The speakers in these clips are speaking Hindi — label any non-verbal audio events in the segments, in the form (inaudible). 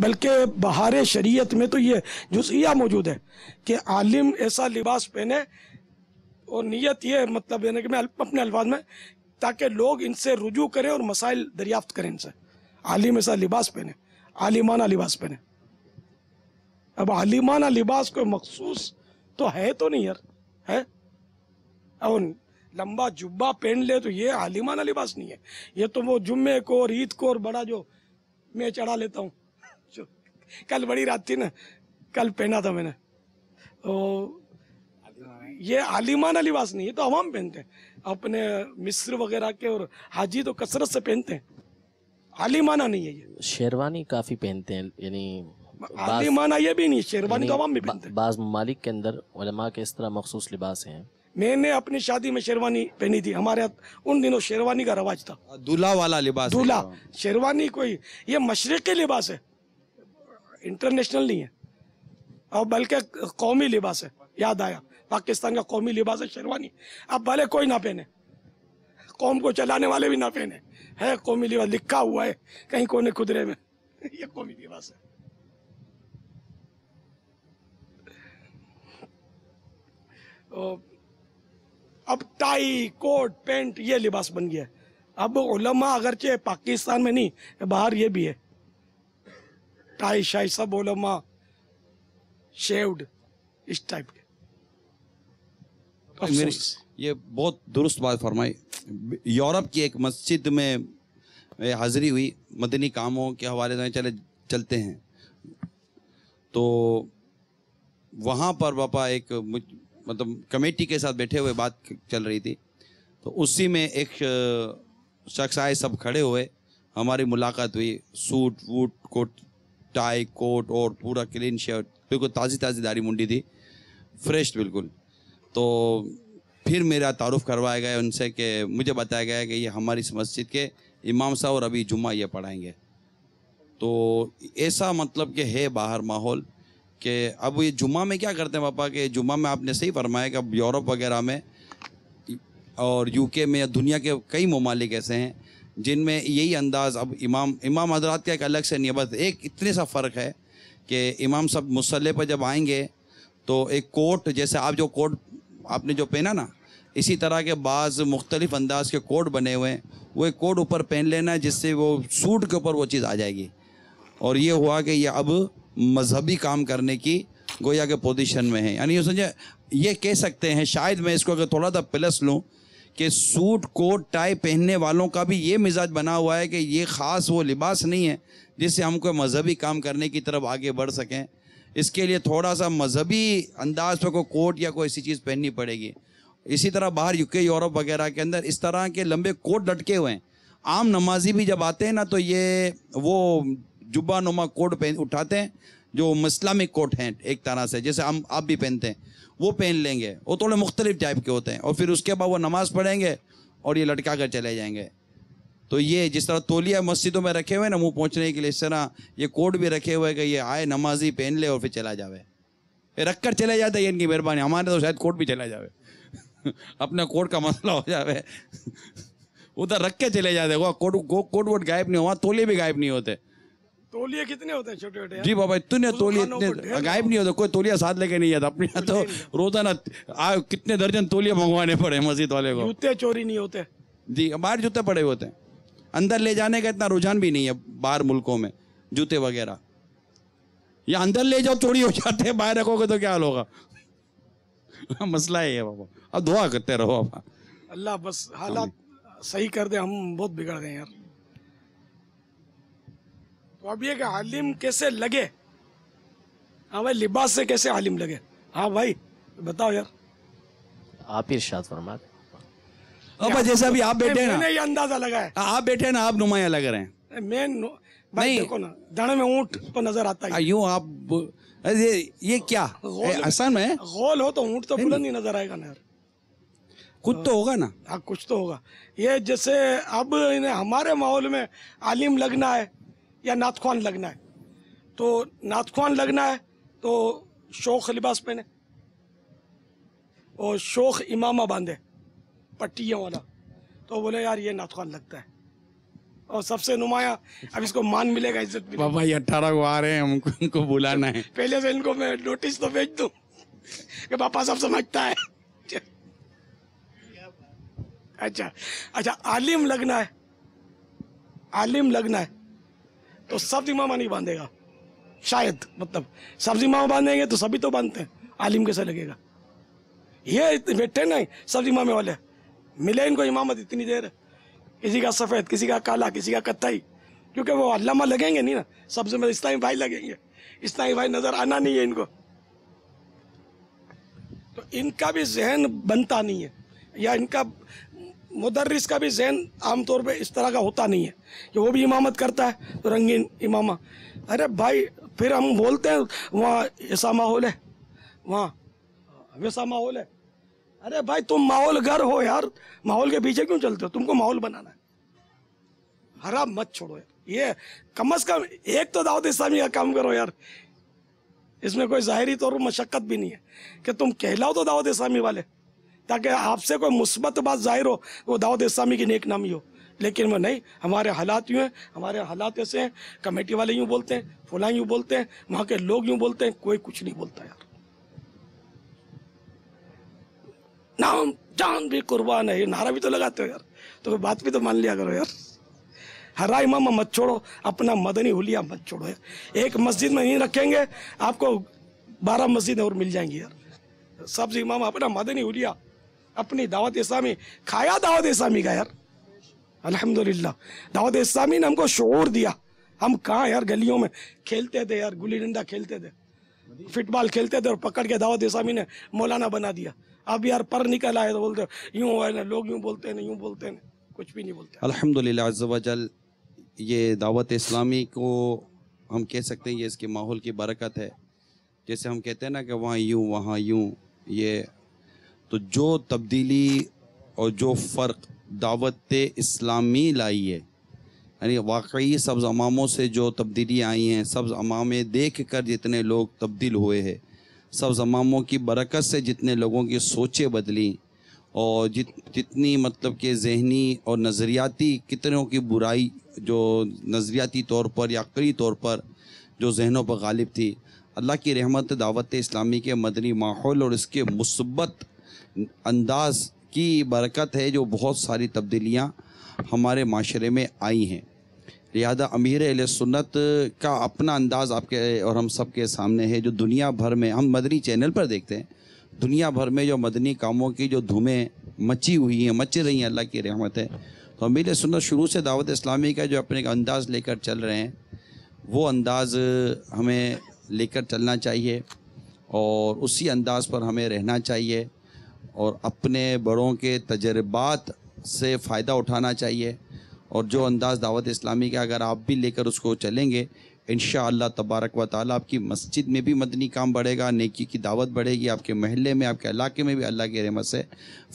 बल्कि बहार शरीयत में तो ये जुजिया मौजूद है कि आलिम ऐसा लिबास पहने और नीयत ये मतलब यानी कि मैं अपने अल्फाज में ताकि लोग इनसे रुजू करें और मसाइल दरियाफ्त करें इनसे आलिम ऐसा लिबास पहने आलिमाना लिबास पहने अब आलिमाना लिबास कोई मखसूस तो है तो नहीं यार है और लंबा जुब्बा पहन ले तो ये आलिमाना लिबास नहीं है ये तो वो जुम्मे को और ईद को और बड़ा जो मैं चढ़ा लेता हूँ कल बड़ी रात थी ना कल पहना था मैंने तो ये आलिमान लिबास नहीं है तो अवाम पहनते हैं अपने मिस्र वगैरह के और हाजी तो कसरत से पहनते हैं आलिमाना नहीं है ये शेरवानी काफ़ी पहनते हैं यानी आलिमाना ये भी नहीं शेरवानी तो अवाम भी पहनते हैं बाज़ ममालिक के अंदर उलमा के इस तरह मखसूस लिबास हैं मैंने अपनी शादी में शेरवानी पहनी थी हमारे यहाँ उन दिनों शेरवानी का रवाज था दूल्हा वाला लिबास दूल्हा शेरवानी कोई ये मशरक़ी लिबास है इंटरनेशनल नहीं है और बल्कि कौमी लिबास है याद आया पाकिस्तान का कौमी लिबास है शेरवानी अब भले कोई ना पहने कौम को चलाने वाले भी ना पहने है कौमी लिबास लिखा हुआ है कहीं कोने खुदरे में (laughs) ये कौमी लिबास है अब टाई कोट पेंट ये लिबास बन गया है अब उलमा अगरचे पाकिस्तान में नहीं बाहर ये भी है टाई शाई प्राइस बोलोमा शेव्ड इस टाइप के ये बहुत दुरुस्त बात फरमाई यूरोप की एक मस्जिद में हाजिरी हुई मदनी कामों के हवाले से चले चलते हैं तो वहाँ पर पापा एक मतलब कमेटी के साथ बैठे हुए बात चल रही थी तो उसी में एक शख्स आए सब खड़े हुए हमारी मुलाकात हुई सूट वूट कोट टाई कोट और पूरा क्लीन शर्ट बिल्कुल ताज़ी ताज़ी दाढ़ी मुंडी थी फ्रेश बिल्कुल तो फिर मेरा तारुफ करवाया गया उनसे कि मुझे बताया गया कि ये हमारी इस मस्जिद के इमाम साहब और अभी जुम्मा ये पढ़ाएंगे तो ऐसा मतलब कि है बाहर माहौल कि अब ये जुम्मा में क्या करते हैं पापा कि जुम्मा में आपने सही फरमाया कि अब यूरोप वगैरह में और यूके में या दुनिया के कई ममालिक ऐसे हैं जिनमें यही अंदाज़ अब इमाम इमाम हजरात का एक अलग से नियबत एक इतने सा फ़र्क है कि इमाम सब मुसल्ले पर जब आएंगे तो एक कोट जैसे आप जो कोट आपने जो पहना ना इसी तरह के बाज़ मुख्तलिफ अंदाज के कोट बने हुए हैं वो एक कोट ऊपर पहन लेना है जिससे वो सूट के ऊपर वो चीज़ आ जाएगी और ये हुआ कि ये अब मजहबी काम करने की गोया के पोजीशन में है यानी ये समझे ये कह सकते हैं शायद मैं इसको अगर थोड़ा सा प्लस लूँ कि सूट कोट टाई पहनने वालों का भी ये मिजाज बना हुआ है कि ये ख़ास वो लिबास नहीं है जिससे हम कोई मजहबी काम करने की तरफ आगे बढ़ सकें इसके लिए थोड़ा सा मजहबी अंदाज पर कोई कोट या कोई ऐसी चीज़ पहननी पड़ेगी इसी तरह बाहर यूके यूरोप वगैरह के अंदर इस तरह के लंबे कोट लटके हुए हैं आम नमाजी भी जब आते हैं ना तो ये वो जुब्बा नुमा कोट पहन उठाते हैं जो इस्लामिक कोट हैं एक तरह से जैसे हम आप भी पहनते हैं वो पहन लेंगे वो थोड़े मुख्तलिफ टाइप के होते हैं और फिर उसके बाद वो नमाज़ पढ़ेंगे और ये लटका कर चले जाएंगे तो ये जिस तरह तोलिया मस्जिदों में रखे हुए ना मुँह पहुँचने के लिए इस तरह ये कोड भी रखे हुए कि ये आए नमाजी पहन ले और फिर चला जावे रख कर चले जाते ये इनकी मेहरबानी हमारे तो शायद कोट भी चला जावे (laughs) अपने कोट का मसला हो जावे (laughs) उधर रख के चले जाते कोट कोट वोट गायब नहीं हुआ तोले भी गायब नहीं होते तोलिए कितने होते हैं छोटे छोटे जी बाबा इतने तोलिए इतने गायब नहीं होते कोई तोलिया साथ लेके नहीं आता अपने तो रोता ना आ, कितने दर्जन तोलिया मंगवाने पड़े मस्जिद वाले को जूते चोरी नहीं होते जी बाहर जूते पड़े होते हैं अंदर ले जाने का इतना रुझान भी नहीं है बाहर मुल्कों में जूते वगैरह या अंदर ले जाओ चोरी हो जाते हैं बाहर रखोगे तो क्या हाल होगा (laughs) मसला ही है बाबा अब दुआ करते रहो अल्लाह बस हालात सही कर दे हम बहुत बिगड़ गए यार मौलवी तो के आलिम कैसे लगे हाँ भाई लिबास से कैसे आलिम लगे हाँ भाई बताओ यार आप ही इर्शाद फरमा अब जैसा भी आप बैठे हैं ना ये अंदाजा लगाया हाँ, आप बैठे हैं ना आप नुमाया लग रहे हैं मैं भाई देखो ना दाने में ऊँट तो नजर आता हाँ, है यूं आप ये ये क्या आसान में गोल हो तो ऊँट तो बुलंद ही नजर आएगा ना यार कुछ तो होगा ना हाँ कुछ तो होगा ये जैसे अब इन्हें हमारे माहौल में आलिम लगना है या नाथखान लगना है तो नाथखान लगना है तो शोख लिबास पहने और शोख इमामा बांधे पट्टियों वाला तो बोले यार ये नाथख्वान लगता है और सबसे नुमाया अब इसको मान मिलेगा इज्जत बाबा ये अट्ठारह को आ रहे हैं हमको इनको बुलाना है पहले से इनको मैं नोटिस तो भेज दूँ (laughs) कि पापा सब समझता है (laughs) अच्छा अच्छा आलिम लगना है आलिम लगना है तो सब इमाम नहीं बांधेगा शायद मतलब सब इमाम बांधेंगे तो सभी तो बांधते हैं आलिम कैसे लगेगा ये बैठे नहीं सब मामे वाले मिले इनको इमामत इतनी देर किसी का सफ़ेद किसी का काला किसी का कत्थई क्योंकि वो अल्लामा लगेंगे नहीं ना सबसे मेरे इस्लामी भाई लगेंगे इस्लामी भाई नज़र आना नहीं है इनको तो इनका भी जहन बनता नहीं है या इनका मुदर्रिस का भी जहन आमतौर पे इस तरह का होता नहीं है कि वो भी इमामत करता है तो रंगीन इमामा अरे भाई फिर हम बोलते हैं वहाँ ऐसा माहौल है वहाँ वैसा माहौल है अरे भाई तुम माहौल घर हो यार माहौल के पीछे क्यों चलते हो तुमको माहौल बनाना है हरा मत छोड़ो यार ये कम अज कम एक तो दावत इस्लामी का काम करो यार इसमें कोई ज़ाहरी तौर पर मशक्क़त भी नहीं है कि तुम कहलाओ तो दावत इस्लामी वाले ताकि आपसे कोई मुस्बत तो बात जाहिर हो वो दाऊद इस्लामी की नेक नामी हो लेकिन वो नहीं हमारे हालात यूँ हैं हमारे हालात ऐसे हैं कमेटी वाले यूँ बोलते हैं फुला यूँ बोलते हैं वहाँ के लोग यूँ बोलते हैं कोई कुछ नहीं बोलता यार नाम जान भी कुर्बान है ये नारा भी तो लगाते हो यार तो बात भी तो मान लिया करो यार हरा इमाम मत छोड़ो अपना मदनी हुलिया मत छोड़ो यार एक मस्जिद में नहीं रखेंगे आपको बारह मस्जिदें और मिल जाएंगी यार सब्जी इमाम अपना मदनी हुलिया अपनी दावत इस्लामी खाया दावत इस्लामी का यार अल्हम्दुलिल्लाह दावत इस्लामी ने हमको शोर दिया हम कहाँ यार गलियों में खेलते थे यार गुल्ली डंडा खेलते थे फुटबॉल खेलते थे और पकड़ के दावत इस्लामी ने मौलाना बना दिया अब यार पर निकल आए तो बोलते यूँ है ना लोग यूँ बोलते हैं यूँ बोलते हैं कुछ भी नहीं बोलते अलहमदिल्ला ये दावत इस्लामी को हम कह सकते हैं ये इसके माहौल की बरकत है जैसे हम कहते हैं ना कि वहाँ यूँ वहाँ यूँ ये तो जो तब्दीली और जो फ़र्क दावत इस्लामी लाई है यानी वाकई सब्ज़ अमामों से जो तब्दीली आई हैं सब्ज़ अमामे देख कर जितने लोग तब्दील हुए हैं सब्ज़ अमामों की बरकत से जितने लोगों की सोचें बदली और जित जितनी मतलब के जहनी और नज़रियाती कितनों की बुराई जो नज़रियाती तौर पर या कई तौर पर जो जहनों पर गालिब थी अल्लाह की रहमत दावत इस्लामी के मदनी माहौल और इसके मुसबत अंदाज की बरकत है जो बहुत सारी तब्दीलियाँ हमारे माशरे में आई हैं लिहाजा अमीर अल सुन्नत का अपना अंदाज़ आपके और हम सब के सामने है जो दुनिया भर में हम मदनी चैनल पर देखते हैं दुनिया भर में जो मदनी कामों की जो धुमें मची हुई हैं मच रही हैं अल्लाह की रहमत है तो अमीर सुन्नत शुरू से दावत इस्लामी का जो अपने अंदाज़ लेकर चल रहे हैं वो अंदाज़ हमें लेकर चलना चाहिए और उसी अंदाज़ पर हमें रहना चाहिए और अपने बड़ों के तजर्बात से फ़ायदा उठाना चाहिए और जो अंदाज़ दावत इस्लामी का अगर आप भी लेकर उसको चलेंगे इन शाह तबारक व ताली आपकी मस्जिद में भी मदनी काम बढ़ेगा नेकी की दावत बढ़ेगी आपके महल्ले में आपके इलाके में भी अल्लाह की रहमत से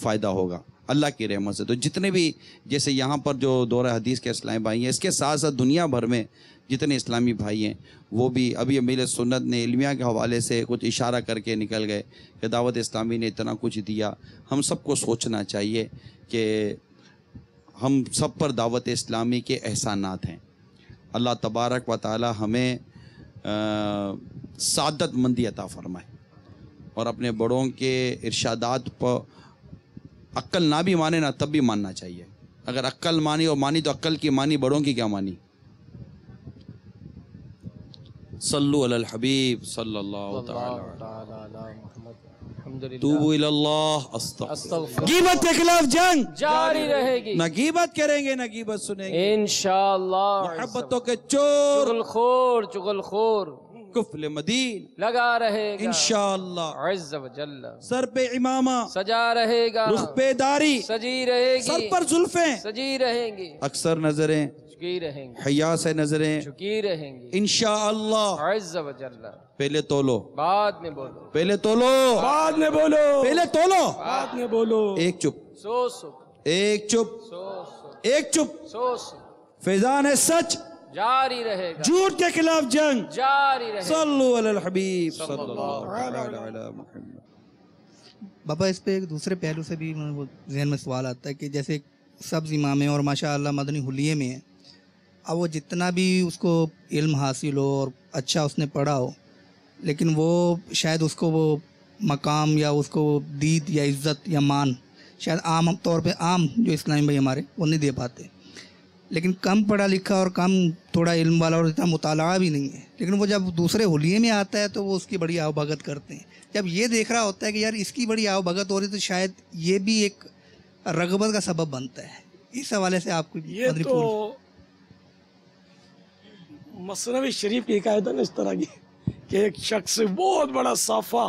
फ़ायदा होगा अल्लाह की रहमत से तो जितने भी जैसे यहाँ पर जो दौर हदीस के इस्लाम भाई हैं इसके साथ साथ दुनिया भर में जितने इस्लामी भाई हैं वो भी अभी अमीर सुन्नत ने इलमिया के हवाले से कुछ इशारा करके निकल गए कि दावत इस्लामी ने इतना कुछ दिया हम सबको सोचना चाहिए कि हम सब पर दावत इस्लामी के एहसानात हैं अल्लाह तबारक व ताली हमें सदतमंदी अता फरमाए और अपने बड़ों के इर्शादात पर अक्ल ना भी माने ना तब भी मानना चाहिए अगर अक्ल मानी और मानी तो अक्ल की मानी बड़ों की क्या मानी सल्लु अल हबीब सल्लल्लाहु गिबत के खिलाफ जंग जारी रहेगी ना गिबत करेंगे ना गिबत सुनेंगे इन मोहब्बतों के चोर चुगलखोर चुगलखोर कुफल मदीन लगा रहेगा इंशाल्लाह सर पे इमामा सजा रहेगा रुख पे दारी सजी रहेगी सर पर जुल्फे सजी रहेंगे अक्सर नजरें झुकी हया से नजरें झुकी रहेंगे इनशाला पहले तोलो बाद में बोलो पहले तोलो बाद में बोलो पहले तोलो बाद में बोलो एक चुप सो सो एक चुप सो सो एक चुप सो सो फैजान है सच जारी रहेगा झूठ के खिलाफ जंग जारी रहेगा बाबा इस पे एक दूसरे पहलू से भी जहन में सवाल आता है कि जैसे सब्ज इमाम और माशाल्लाह मदनी हुलिये में है अब वो जितना भी उसको इल्म हासिल हो और अच्छा उसने पढ़ा हो लेकिन वो शायद उसको वो मकाम या उसको दीद या इज़्ज़त या मान शायद आम तौर पे आम जो इस्लामी भाई हमारे वो नहीं दे पाते लेकिन कम पढ़ा लिखा और कम थोड़ा इल्म वाला और इतना मुताला भी नहीं है लेकिन वो जब दूसरे होलिये में आता है तो वो उसकी बड़ी आवभगत करते हैं जब ये देख रहा होता है कि यार इसकी बड़ी आवभगत हो रही है तो शायद ये भी एक रगबत का सबब बनता है इस हवाले से आपको ये तो मसनवी शरीफ की हिकायत है ना इस तरह की कि एक शख्स बहुत बड़ा साफा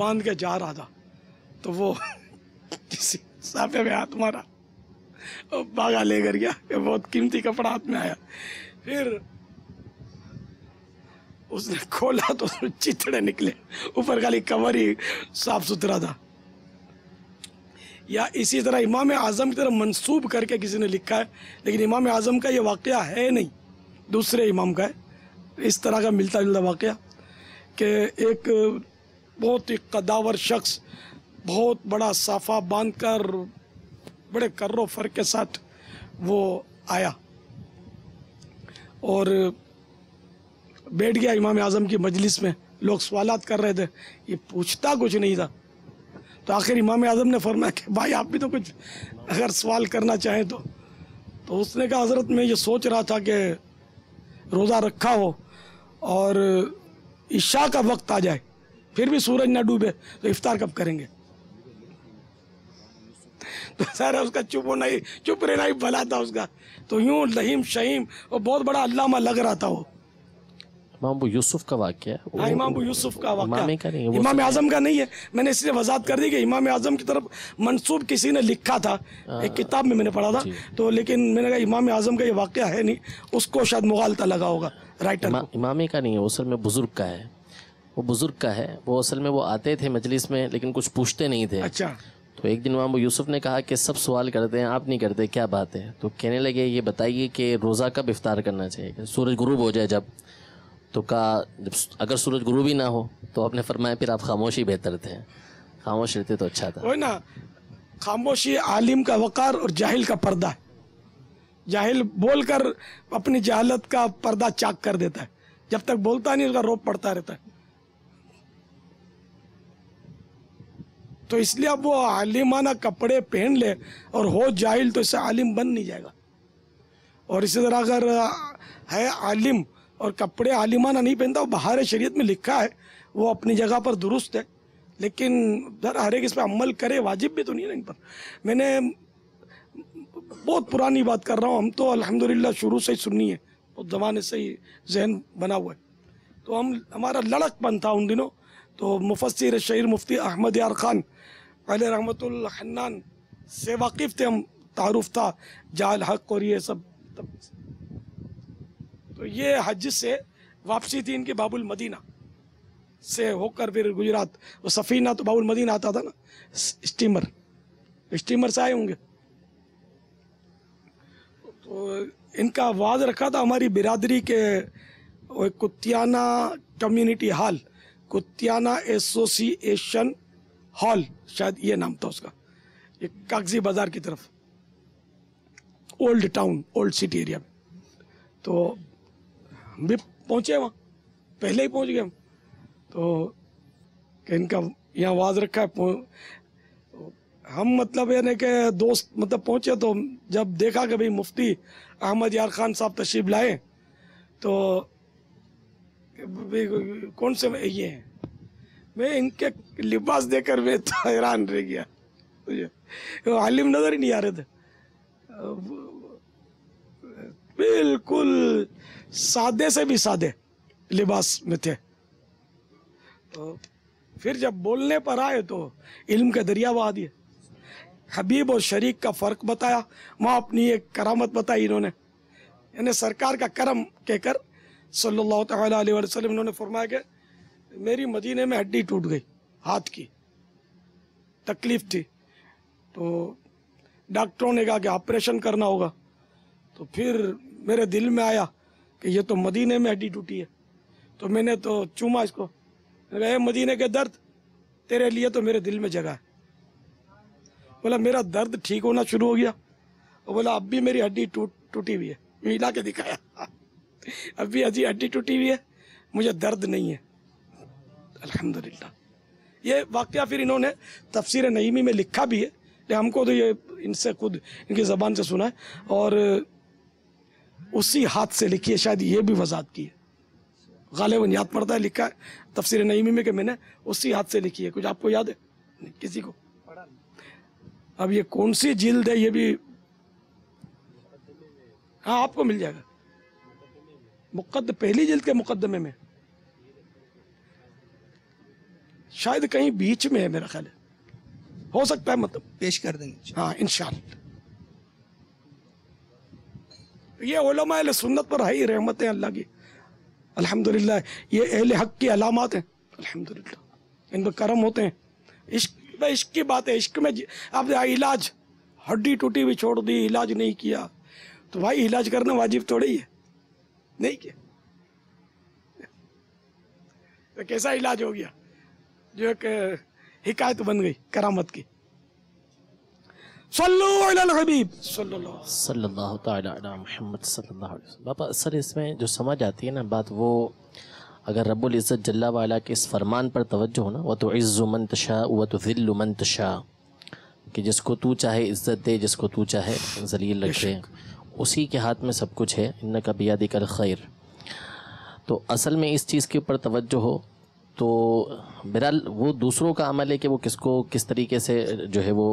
बांध के जा रहा था तो वो (laughs) किसी साफे में हाथ मारा (laughs) और भागा लेकर गया बहुत कीमती कपड़ा हाथ में आया फिर उसने खोला तो उसमें चितड़े निकले ऊपर खाली कमर ही साफ सुथरा था या इसी तरह इमाम आज़म की तरह मंसूब करके किसी ने लिखा है लेकिन इमाम आज़म का ये वाक़ है नहीं दूसरे इमाम का है इस तरह का मिलता जुलता वाक़ कि एक बहुत ही कदावर शख्स बहुत बड़ा साफा बांधकर बड़े कर्रो फर के साथ वो आया और बैठ गया इमाम आज़म की मजलिस में लोग सवाल कर रहे थे ये पूछता कुछ नहीं था तो आखिर इमाम आज़म ने फरमाया कि भाई आप भी तो कुछ अगर सवाल करना चाहें तो तो उसने कहा हज़रत मैं ये सोच रहा था कि रोज़ा रखा हो और ईशा का वक्त आ जाए फिर भी सूरज ना डूबे तो इफ्तार कब करेंगे तो (laughs) सारा उसका चुप होना ही चुप रहना ही भला था उसका तो यूँ लहीम शहीम और बहुत बड़ा अल्लामा लग रहा था वो इमाम यूसुफ का वाक्य है हाँ, इमाम यूसुफ का वाक्य इमाम आजम का नहीं है मैंने इसलिए वजात कर दी कि इमाम आजम की तरफ मनसूब किसी ने लिखा था आ, हाँ। एक किताब में मैंने पढ़ा था तो लेकिन मैंने कहा इमाम आजम का ये वाक्य है नहीं उसको शायद मुगालता लगा होगा राइटर इमा, इमामे का नहीं है वो असल में बुज़ुर्ग का है वो बुज़ुर्ग का है वो असल में वो आते थे मजलिस में लेकिन कुछ पूछते नहीं थे अच्छा तो एक दिन वो यूसुफ ने कहा कि सब सवाल करते हैं आप नहीं करते क्या बात है तो कहने लगे ये बताइए कि रोज़ा कब इफ़ार करना चाहिए सूरज गुरूब हो जाए जब तो कहा जब अगर सूरज गुरूब ही ना हो तो आपने फरमाया फिर आप खामोशी बेहतर थे खामोश रहते तो अच्छा था ना खामोशी आलिम का वक़ार और जाहिल का पर्दा है जाहिल बोल कर अपनी जहालत का पर्दा चाक कर देता है जब तक बोलता नहीं उसका रोप पड़ता रहता है तो इसलिए अब वो आलिमाना कपड़े पहन ले और हो जाहिल तो इससे आलिम बन नहीं जाएगा और इसी तरह अगर है आलिम और कपड़े आलिमाना नहीं पहनता वो बाहर शरीयत में लिखा है वो अपनी जगह पर दुरुस्त है लेकिन सर हर एक इस पर अमल करे वाजिब भी तो नहीं है इन पर मैंने बहुत पुरानी बात कर रहा हूँ हम तो अलहमदिल्ला शुरू से ही सुननी है बहुत तो ज़माने से ही जहन बना हुआ है तो हम हमारा लड़कपन था उन दिनों तो मुफसर शहीर मुफ्ती अहमद यार खान पहले रहमतुल्हन्नान से वाकिफ़ थे हम तारुफ था जाल हक और ये सब तो ये हज से वापसी थी इनकी बाबुल मदीना से होकर फिर गुजरात वो सफ़ीना तो बाबुल मदीना आता था ना स्टीमर स्टीमर से आए होंगे तो इनका आवाज रखा था हमारी बिरादरी के और Kutiyana community hall Kutiyana association hall शायद ये नाम था उसका ये कागजी बाज़ार की तरफ old town old city area में तो हम भी पहुँचे वहाँ पहले ही पहुँच गए हम तो इनका यहाँ आवाज़ रखा है हम मतलब ये नहीं कि दोस्त मतलब पहुँचे तो जब देखा कि भाई मुफ्ती अहमद यार खान साहब तशरीफ लाए तो कौन से ये हैं मैं इनके लिबास देकर मैं तो हैरान रह गया आलिम नज़र ही नहीं आ रहे थे बिल्कुल सादे से भी सादे लिबास में थे तो फिर जब बोलने पर आए तो इल्म के दरिया वहा दिए हबीब और शरीक का फ़र्क बताया माँ अपनी एक करामत बताई इन्होंने यानी सरकार का करम कहकर सल्लल्लाहु अलैहि वसल्लम उन्होंने फरमाया कि मेरी मदीने में हड्डी टूट गई हाथ की तकलीफ़ थी तो डॉक्टरों ने कहा कि ऑपरेशन करना होगा तो फिर मेरे दिल में आया कि ये तो मदीने में हड्डी टूटी है तो मैंने तो चूमा इसको कहा मदीने के दर्द तेरे लिए तो मेरे दिल में जगह है बोला मेरा दर्द ठीक होना शुरू हो गया और बोला अब भी मेरी हड्डी टूट टूटी हुई है मिला के दिखाया अभी अजी हड्डी टूटी हुई है मुझे दर्द नहीं है अल्हम्दुलिल्लाह ये वाक्य फिर इन्होंने तफसर नईमी में लिखा भी है लेकिन हमको तो ये इनसे खुद इनकी ज़बान से सुना है और उसी हाथ से लिखी है शायद ये भी वजात की है गालिबन याद पड़ता है लिखा है तफसर नईमी में कि मैंने उसी हाथ से लिखी है कुछ आपको याद है नहीं, किसी को अब ये कौन सी जिल्द है ये भी हाँ आपको मिल जाएगा मुकद पहली जिल्द के मुकदमे में शायद कहीं बीच में है मेरा ख्याल हो सकता है मतलब पेश कर देंगे हाँ इन ये ओलमा सुन्नत पर है ही रहमत है अल्लाह की अल्हम्दुलिल्लाह ये अहल हक की अलामत हैं अल्हम्दुलिल्लाह इन पर करम होते हैं इश्क इश्क की बात है इश्क में अब इलाज हड्डी टूटी भी छोड़ दी इलाज नहीं किया तो भाई इलाज करना वाजिब थोड़ी है नहीं किया तो कैसा इलाज हो गया जो एक हिकायत बन गई करामत की सल्लल्लाहु बाबा सर इसमें जो समझ आती है ना बात वो अगर रब्बुल इज़्ज़त जल्ला वाला के इस फरमान पर तवज्जो हो ना वह तो इज़्ज़ुमन तशा वह तो ज़िल्लुमन तशा कि जिसको तू चाहे इज़्ज़त दे जिसको तू चाहे जलील रखे उसी के हाथ में सब कुछ है इन कबियादी कर खैर तो असल में इस चीज़ के ऊपर तवज्जो हो तो बहरहाल वो दूसरों का अमल है कि वो किसको किस तरीके से जो है वो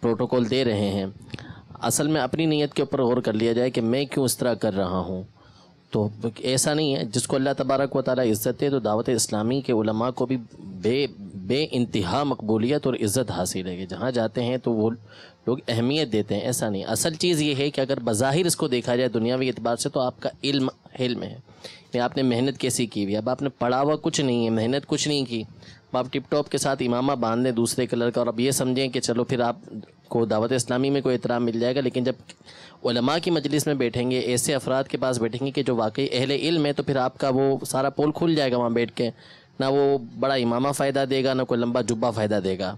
प्रोटोकॉल दे रहे हैं असल में अपनी नीयत के ऊपर गौर कर लिया जाए कि मैं क्यों इस तरह कर रहा हूँ तो ऐसा नहीं है जिसको अल्लाह तबारक व ताली इज़्ज़त है तो दावत इस्लामी के उलमा को भी बे बे इंतहा मकबूलियत और इज़्ज़त हासिल है जहाँ जाते हैं तो वो लोग अहमियत देते हैं ऐसा नहीं असल चीज़ ये है कि अगर बाहिर इसको देखा जाए दुनियावी एतबार से तो आपका इल्म हिल्म है नहीं आपने मेहनत कैसी की हुई अब आपने पढ़ा हुआ कुछ नहीं है मेहनत कुछ नहीं की अब आप टिप टॉप के साथ इमामा बांध दें दूसरे कलर का और अब ये समझें कि चलो फिर आपको दावत इस्लामी में कोई इतराम मिल जाएगा लेकिन जब उलमा की मजलिस में बैठेंगे ऐसे अफराद के पास बैठेंगे कि जो वाकई अहल इल्म है तो फिर आपका वो सारा पोल खुल जाएगा वहाँ बैठ के ना वो बड़ा इमामा फ़ायदा देगा ना कोई लंबा जुब्बा फ़ायदा देगा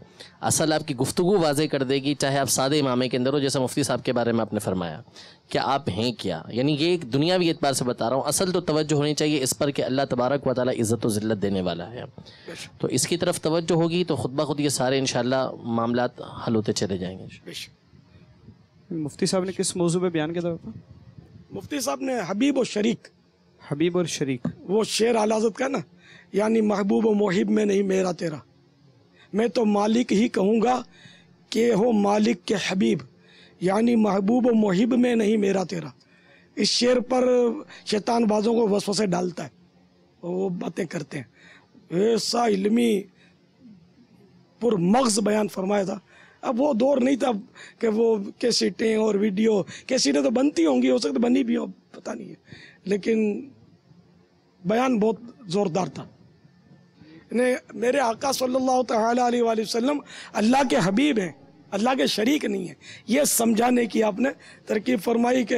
असल आपकी गुफ्तु वाजे कर देगी चाहे आप सादे इमामे के अंदर हो जैसा मुफ्ती साहब के बारे में आपने फरमाया क्या आप हैं क्या यानी ये एक दुनियावी एतबार से बता रहा हूँ असल तो तवज्जो होनी चाहिए इस पर कि अल्लाह तबारक व ताली इज़्ज़त व ज़िल्लत देने वाला है तो इसकी तरफ तवज्जो होगी तो खुद ब खुद ये सारे इन मामला हल होते चले जाएंगे मुफ्ती साहब ने किस मौजू पर बयान किया था मुफ्ती साहब ने हबीब और शरीक हबीब और शरीक वो शेर आलाजत का ना यानी महबूब व मोहिब में नहीं मेरा तेरा मैं तो मालिक ही कहूँगा कि हो मालिक के हबीब यानी महबूब व मोहिब में नहीं मेरा तेरा इस शेर पर शैतानबाज़ों को वसों से डालता है वो बातें करते हैं ऐसा इलमी पुरमगज बयान फरमाया था अब वो दौर नहीं था कि वो कैसीटें और वीडियो कैसीटें तो बनती होंगी हो सकता बनी भी हो पता नहीं है लेकिन बयान बहुत ज़ोरदार था मेरे आका सल्लल्लाहु अलैहि वसल्लम अल्लाह के हबीब हैं अल्लाह के शरीक नहीं है ये समझाने की आपने तरकीब फरमाई कि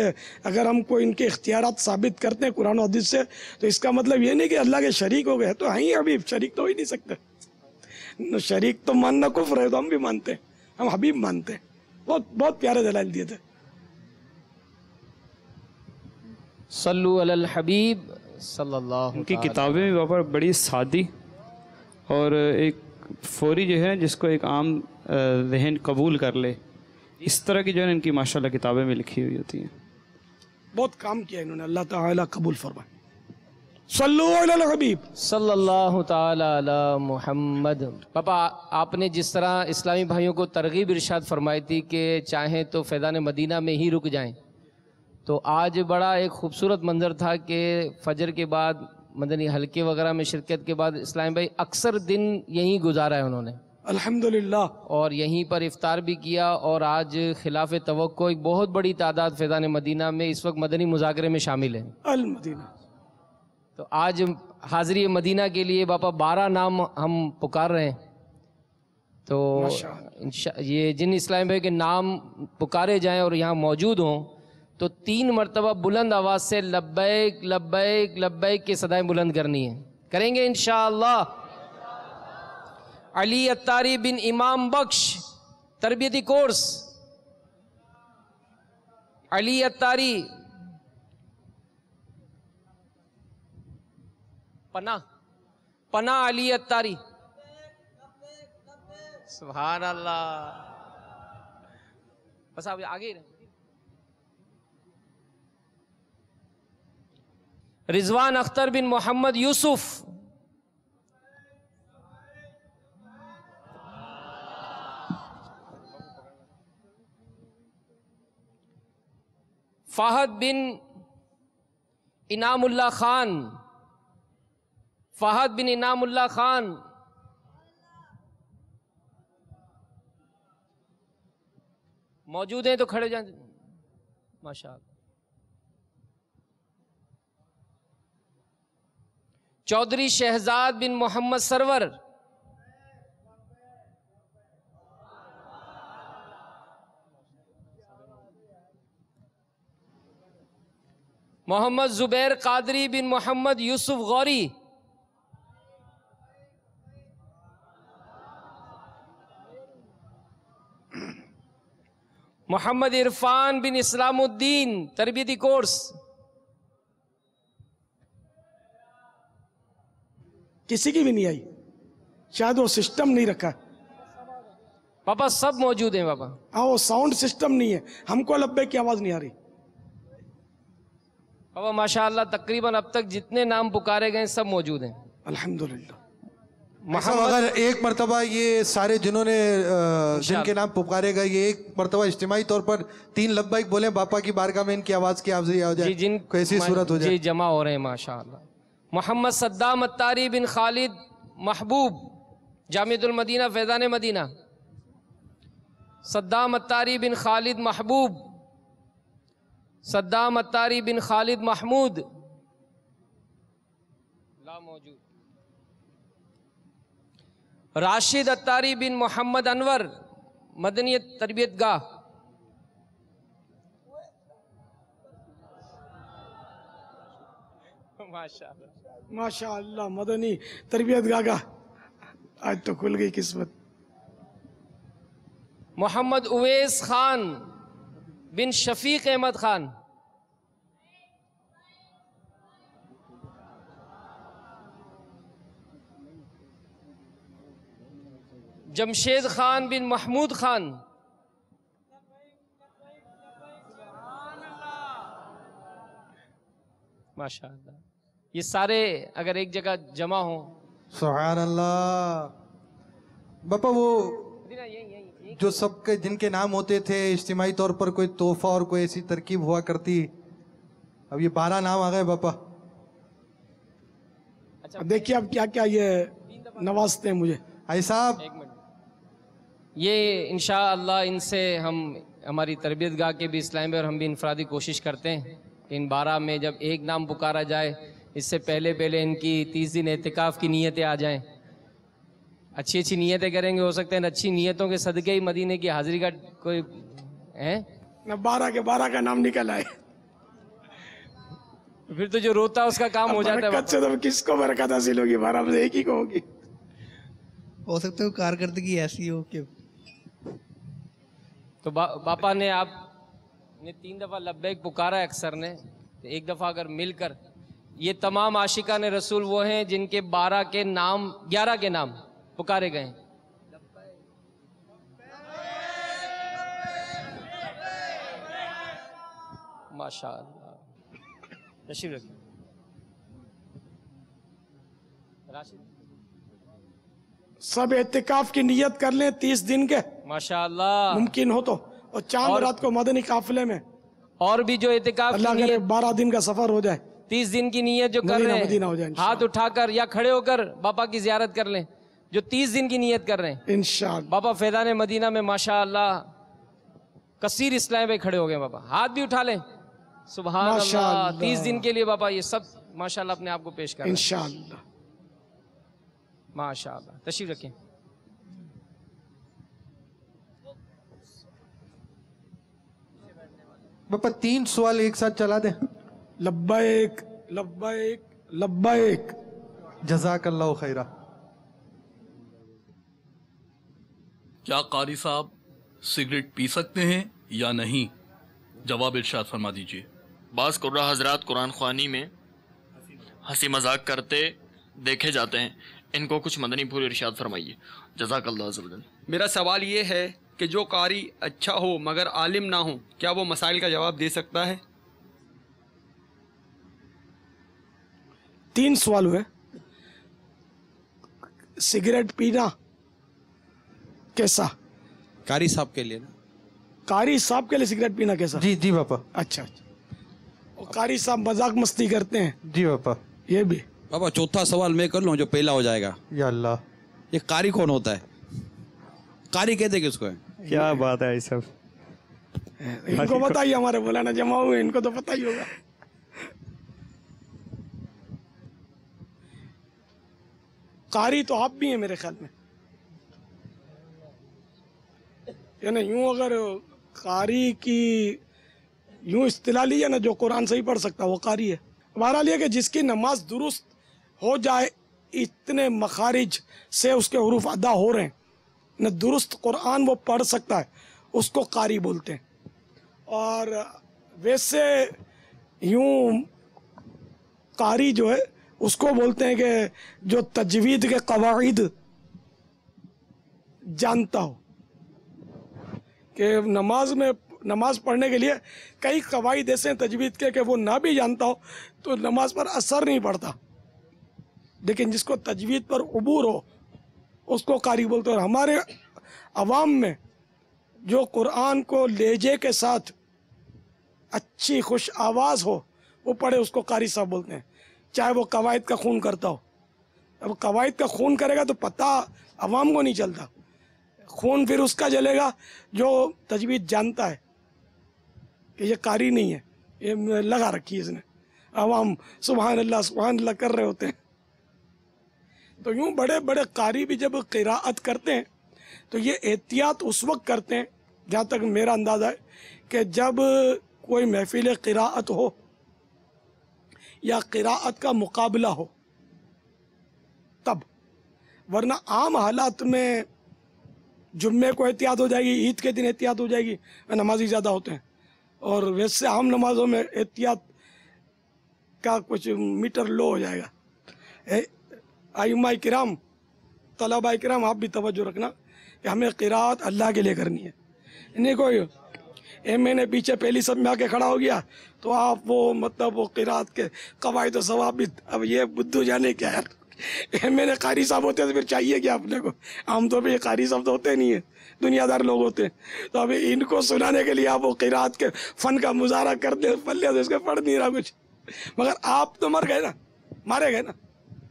अगर हमको इनके इख्तियार साबित करते हैं कुरान हदीस से तो इसका मतलब ये नहीं कि अल्लाह के शरीक हो गए तो हाँ ही हबीब शरीक तो हो ही नहीं सकते शरीक तो मानना कुफ्र है तो हम भी मानते हैं हम हबीब मानते हैं बहुत बहुत प्यारे दलाल दिए थे सल्लु अल हबीब सल्लल्लाहु उनकी किताबें भी बाबा बड़ी सादी और एक फौरी जो है जिसको एक आम जहन कबूल कर ले इस तरह की जो है इनकी माशाल्लाह किताबें में लिखी हुई होती हैं बहुत काम किया इन्होंने अल्लाह ताला कबूल फरमाए सल्लल्लाहु मोहम्मद पापा आपने जिस तरह इस्लामी भाइयों को तरगीब इरशाद फरमाई थी कि चाहे तो फैदान मदीना में ही रुक जाएं तो आज बड़ा एक खूबसूरत मंजर था कि फजर के बाद मदनी मतलब हल्के वगैरह में शिरकत के बाद इस्लाम भाई अक्सर दिन यहीं गुजारा है उन्होंने अल्हम्दुलिल्लाह और यहीं पर इफ़ार भी किया और आज खिलाफ तो एक बहुत बड़ी तादाद फैज़ान मदीना में इस वक्त मदनी मुजाकरे में शामिल है मदीना तो आज हाजिरी मदीना के लिए बापा बारह नाम हम पुकार रहे हैं तो ये जिन इस्लाम भाई के नाम पुकारे जाएँ और यहाँ मौजूद हों तो तीन मरतबा बुलंद आवाज़ से लब्बैक लब्बैक लब्बैक की सदाएँ बुलंद करनी है करेंगे इन अली अतारी बिन इमाम बख्श तरबियती कोर्स अली अतारी पना पना अली अतारी सुबह अल्लाह बस आप आगे रहे रिजवान अख्तर बिन मोहम्मद यूसुफ फाहद बिन इनामुल्ला खान फाहद बिन इनामुल्ला खान मौजूद हैं तो खड़े जाए माशा चौधरी शहजाद बिन मोहम्मद सरवर मोहम्मद जुबैर कादरी बिन मोहम्मद यूसुफ गौरी मोहम्मद इरफान बिन इस्लामुद्दीन तरबीती कोर्स किसी की भी नहीं आई शायद वो सिस्टम नहीं रखा पापा सब मौजूद हैं पापा हाँ वो साउंड सिस्टम नहीं है हमको लब्बे की आवाज नहीं आ रही पापा माशाल्लाह तकरीबन अब तक जितने नाम पुकारे गए सब मौजूद हैं अल्हम्दुलिल्लाह अगर एक मरतबा ये सारे जिन्होंने जिनके नाम पुकारे गए ये एक मरतबा इज्तमाही तौर पर तीन लब्बा बोले बापा की बारगाह में इनकी आवाज़ की आवाज़ तो हो जाए जी जिन कैसी सूरत हो जाए जमा हो रहे हैं माशाल्लाह मोहम्मद सद्दाम अतारी बिन खालिद महबूब जामिदुलमदीना फैज़ान मदीना सद्दाम अतारी बिन खालिद महबूब सद्दाम अतारी बिन खालिद महमूद ला मौजूद राशिद अतारी बिन मोहम्मद अनवर मदनी तरबियत गाह माशा माशा मदनी तरबियत गागा आज तो खुल गई किस्मत मोहम्मद उवेस खान बिन शफीक अहमद खान जमशेद खान बिन महमूद खान माशा ये सारे अगर एक जगह जमा हो सुहान अल्लाह बापा वो जो सबके जिनके नाम होते थे इज्तमाही तौर पर कोई तोहफा और कोई ऐसी तरकीब हुआ करती अब ये बारह नाम आ गए बापा अच्छा देखिए अब क्या क्या ये नवाजते हैं मुझे आई साहब ये इनशा इनसे हम हमारी तरबियत गाह के भी इस्लाम और हम भी इनफरादी कोशिश करते हैं कि इन बारह में जब एक नाम पुकारा जाए इससे पहले पहले इनकी तीस दिन एहतिकाफ़ की नीयतें आ जाएं अच्छी अच्छी नीयतें करेंगे हो सकते हैं अच्छी नीयतों के सदके ही मदीने की हाजिरी का कोई है बारह के बारह का नाम निकल आए फिर तो जो रोता है उसका काम हो जाता है तो किसको बरकत हासिल होगी बारह में तो एक ही को होगी हो सकता है कारकर्दगी ऐसी हो कि तो पापा बा, ने आप ने तीन दफ़ा लब्बैक पुकारा अक्सर ने तो एक दफ़ा अगर मिलकर ये तमाम आशिका ने रसूल वो हैं जिनके बारह के नाम ग्यारह के नाम पुकारे गए माशा सब एहतिकाफ की नियत कर लें तीस दिन के माशा मुमकिन हो तो और चांद रात को मदनी काफिले में और भी जो एहतिकाफ बारह दिन का सफर हो जाए तीस दिन की नीयत जो कर रहे हैं हाथ उठाकर या खड़े होकर बाबा की जियारत कर लें जो तीस दिन की नीयत कर रहे हैं इन बाबा फैदान मदीना में माशा कसीर इस्लाम पे खड़े हो गए बाबा हाथ भी उठा लें सुबह तीस दिन के लिए बाबा ये सब माशा अपने आप को पेश कर इनशा माशा तशीफ रखें बाबा तीन सवाल एक साथ चला दें लब्बैक लब्बैक लब्बैक जजाकल्ला खैरा क्या कारी साहब सिगरेट पी सकते हैं या नहीं जवाब इर्शाद फरमा दीजिए बास कुर्रा हजरात कुरान खानी में हंसी मजाक करते देखे जाते हैं इनको कुछ मदनी पूरी इर्शाद फरमाइए जजाकल्ला मेरा सवाल ये है कि जो कारी अच्छा हो मगर आलिम ना हो क्या वो मसाइल का जवाब दे सकता है तीन सवाल हुए सिगरेट पीना कैसा कारी साहब के लिए ना कारी साहब के लिए सिगरेट पीना कैसा जी जी पापा अच्छा, अच्छा। और कारी साहब मजाक मस्ती करते हैं जी पापा ये भी पापा चौथा सवाल मैं कर लूँ जो पहला हो जाएगा या अल्लाह ये कारी कौन होता है कारी कहते किसको है क्या बात है सब इनको ही हमारे बोलाना जमा हुए इनको तो पता ही होगा कारी तो आप भी हैं मेरे ख्याल में यानी यूं अगर कारी की यूं इस्तला ली है ना जो कुरान सही पढ़ सकता वो कारी है बहरहाल यह कि जिसकी नमाज दुरुस्त हो जाए इतने मखारिज से उसके हरूफ अदा हो रहे हैं न दुरुस्त कुरान वो पढ़ सकता है उसको कारी बोलते हैं और वैसे यूं कारी जो है उसको बोलते हैं कि जो तजवीद के कवाद जानता हो कि नमाज में नमाज पढ़ने के लिए कई कवायद ऐसे हैं तजवीद के कि वो ना भी जानता हो तो नमाज पर असर नहीं पड़ता लेकिन जिसको तजवीद पर अबूर हो उसको कारी बोलते हैं हमारे आवाम में जो कुरान को लेजे के साथ अच्छी खुश आवाज़ हो वो पढ़े उसको कारी साहब बोलते हैं चाहे वो कवायद का खून करता हो अब कवायद का खून करेगा तो पता आवाम को नहीं चलता खून फिर उसका जलेगा जो तजवीज़ जानता है कि ये कारी नहीं है ये लगा रखी है इसने आवाम सुबह अल्लाह सुबह अल्लाह कर रहे होते हैं तो यूँ बड़े बड़े कारी भी जब किरात करते हैं तो ये एहतियात उस वक्त करते हैं जहाँ तक मेरा अंदाज़ा है कि जब कोई महफिल किरात हो या किरात का मुकाबला हो तब वरना आम हालात में जुम्मे को एहतियात हो जाएगी ईद के दिन एहतियात हो जाएगी नमाजी ज़्यादा होते हैं और वैसे आम नमाजों में एहतियात का कुछ मीटर लो हो जाएगा आयुमा कराम तलाबा कराम आप भी तोज्जो रखना कि हमें किरात अल्लाह के लिए करनी है इन्हें कोई ए मैंने पीछे पहली सब में आके खड़ा हो गया तो आप वो मतलब वो किरात के कवायद सवाबित अब ये बुद्धू जाने क्या यार मेरे कारी साहब होते तो फिर चाहिए क्या अपने को आमतौर तो पर ये कारी साहब तो होते नहीं है दुनियादार लोग होते हैं तो अभी इनको सुनाने के लिए आप वो किरात के फ़न का मुजाहरा कर दे पल्ले तो इसके पढ़ नहीं रहा कुछ मगर आप तो मर गए ना मारे गए ना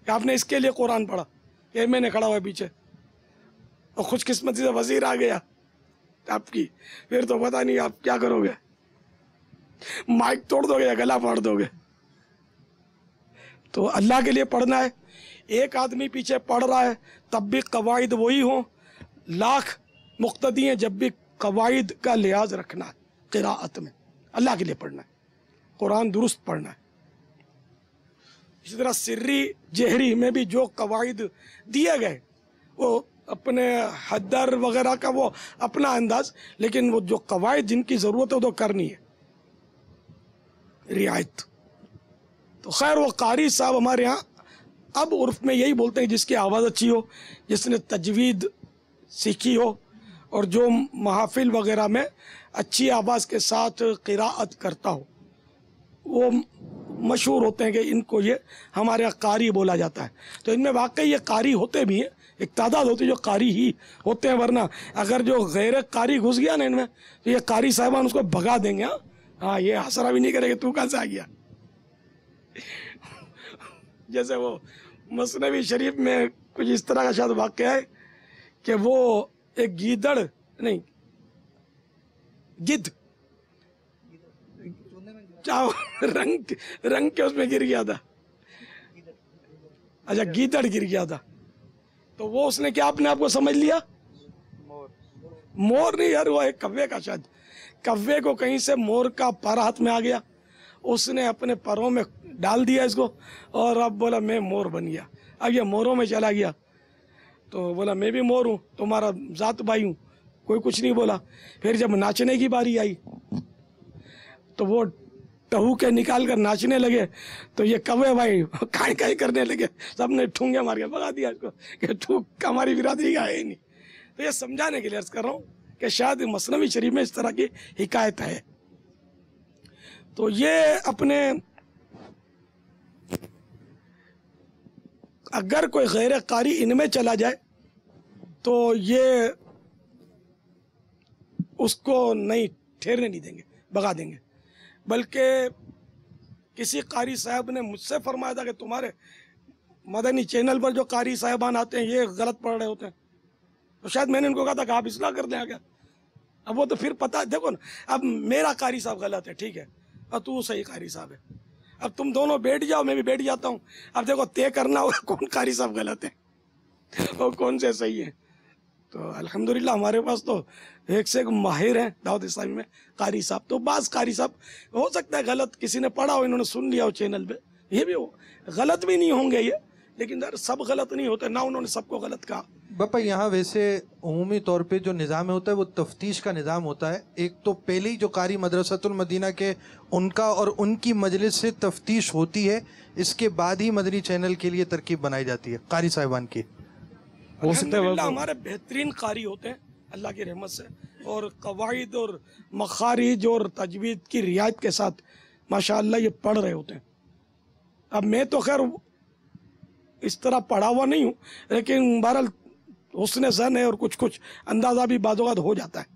कि आपने इसके लिए कुरान पढ़ा ये मैंने खड़ा हुआ पीछे और खुशकिस्मती से वजीर आ गया आपकी फिर तो पता नहीं आप क्या करोगे माइक तोड़ दोगे या गला फाड़ दोगे तो अल्लाह के लिए पढ़ना है एक आदमी पीछे पढ़ रहा है तब भी कवायद वही हो लाख मुख्तदी हैं जब भी कवायद का लिहाज रखना है किरात में अल्लाह के लिए पढ़ना है कुरान दुरुस्त पढ़ना है इसी तरह सिर्री जहरी में भी जो कवायद दिए गए वो अपने हदर वगैरह का वो अपना अंदाज लेकिन वो जो कवायद जिनकी ज़रूरत है वो तो करनी है रियायत तो खैर वो कारी साहब हमारे यहाँ अब उर्फ में यही बोलते हैं जिसकी आवाज़ अच्छी हो जिसने तजवीद सीखी हो और जो महाफिल वगैरह में अच्छी आवाज़ के साथ किरात करता हो वो मशहूर होते हैं कि इनको ये हमारे यहाँ कारी बोला जाता है तो इनमें वाकई ये कारी होते भी हैं एक तादाद होती है जो कारी ही होते हैं वरना अगर जो गैर कारी घुस गया ना इनमें तो ये कारी साहबान उसको भगा देंगे हाँ हाँ ये आसरा भी नहीं करेंगे तू कहाँ से आ गया (laughs) जैसे वो मसनवी शरीफ में कुछ इस तरह का शायद वाक्य है कि वो एक गीदड़ नहीं गिद्ध रंग रंग के उसमें गिर गया था अच्छा गीदड़ गिर गया था तो वो उसने क्या अपने आप को समझ लिया मोर नहीं यार वो एक कव्वे का शब्द कव्वे को कहीं से मोर का पर हाथ में आ गया उसने अपने परों में डाल दिया इसको और अब बोला मैं मोर बन गया अब ये मोरों में चला गया तो बोला मैं भी मोर हूँ तुम्हारा जात भाई हूँ कोई कुछ नहीं बोला फिर जब नाचने की बारी आई तो वो कहू के निकाल कर नाचने लगे तो ये कवे भाई (laughs) काई काय करने लगे सबने ठूंगे मार के भगा दिया इसको कि ठूक हमारी बिरादरी का है नहीं तो ये समझाने के लिए अर्ज कर रहा हूँ कि शायद मसनवी शरीफ में इस तरह की हिकायत है तो ये अपने अगर कोई गैर कारी इनमें चला जाए तो ये उसको नहीं ठेरने नहीं देंगे भगा देंगे बल्कि किसी कारी साहब ने मुझसे फरमाया था कि तुम्हारे मदनी चैनल पर जो कारी साहबान आते हैं ये गलत पढ़ रहे होते हैं तो शायद मैंने उनको कहा था कि आप इसलाह कर दें क्या अब वो तो फिर पता देखो ना अब मेरा कारी साहब गलत है ठीक है और तू सही कारी साहब है अब तुम दोनों बैठ जाओ मैं भी बैठ जाता हूँ अब देखो तय करना होगा कौन कारी साहब गलत है और कौन से सही है तो अल्हम्दुलिल्लाह हमारे पास तो एक से एक माहिर हैं दाऊद इस्लामी में कारी साहब तो बास कारी साहब हो सकता है गलत किसी ने पढ़ा हो इन्होंने सुन लिया हो चैनल पे ये भी हो गलत भी नहीं होंगे ये लेकिन यार सब गलत नहीं होते ना उन्होंने सबको गलत कहा बापा यहाँ वैसे अमूमी तौर पे जो निज़ाम होता है वो तफ्तीश का निज़ाम होता है एक तो पहले ही जो कारी मदरसतुलमदीना के उनका और उनकी मजलिस से तफ्तीश होती है इसके बाद ही मदनी चैनल के लिए तरकीब बनाई जाती है कारी साहिबान की हो सकता है हमारे बेहतरीन कारी होते हैं अल्लाह की रहमत से और कवायद और मखारिज और तजवीज़ की रियायत के साथ माशा ये पढ़ रहे होते हैं अब मैं तो खैर इस तरह पढ़ा हुआ नहीं हूँ लेकिन बहरहाल हुसन सन है और कुछ कुछ अंदाज़ा भी बाजोगात हो जाता है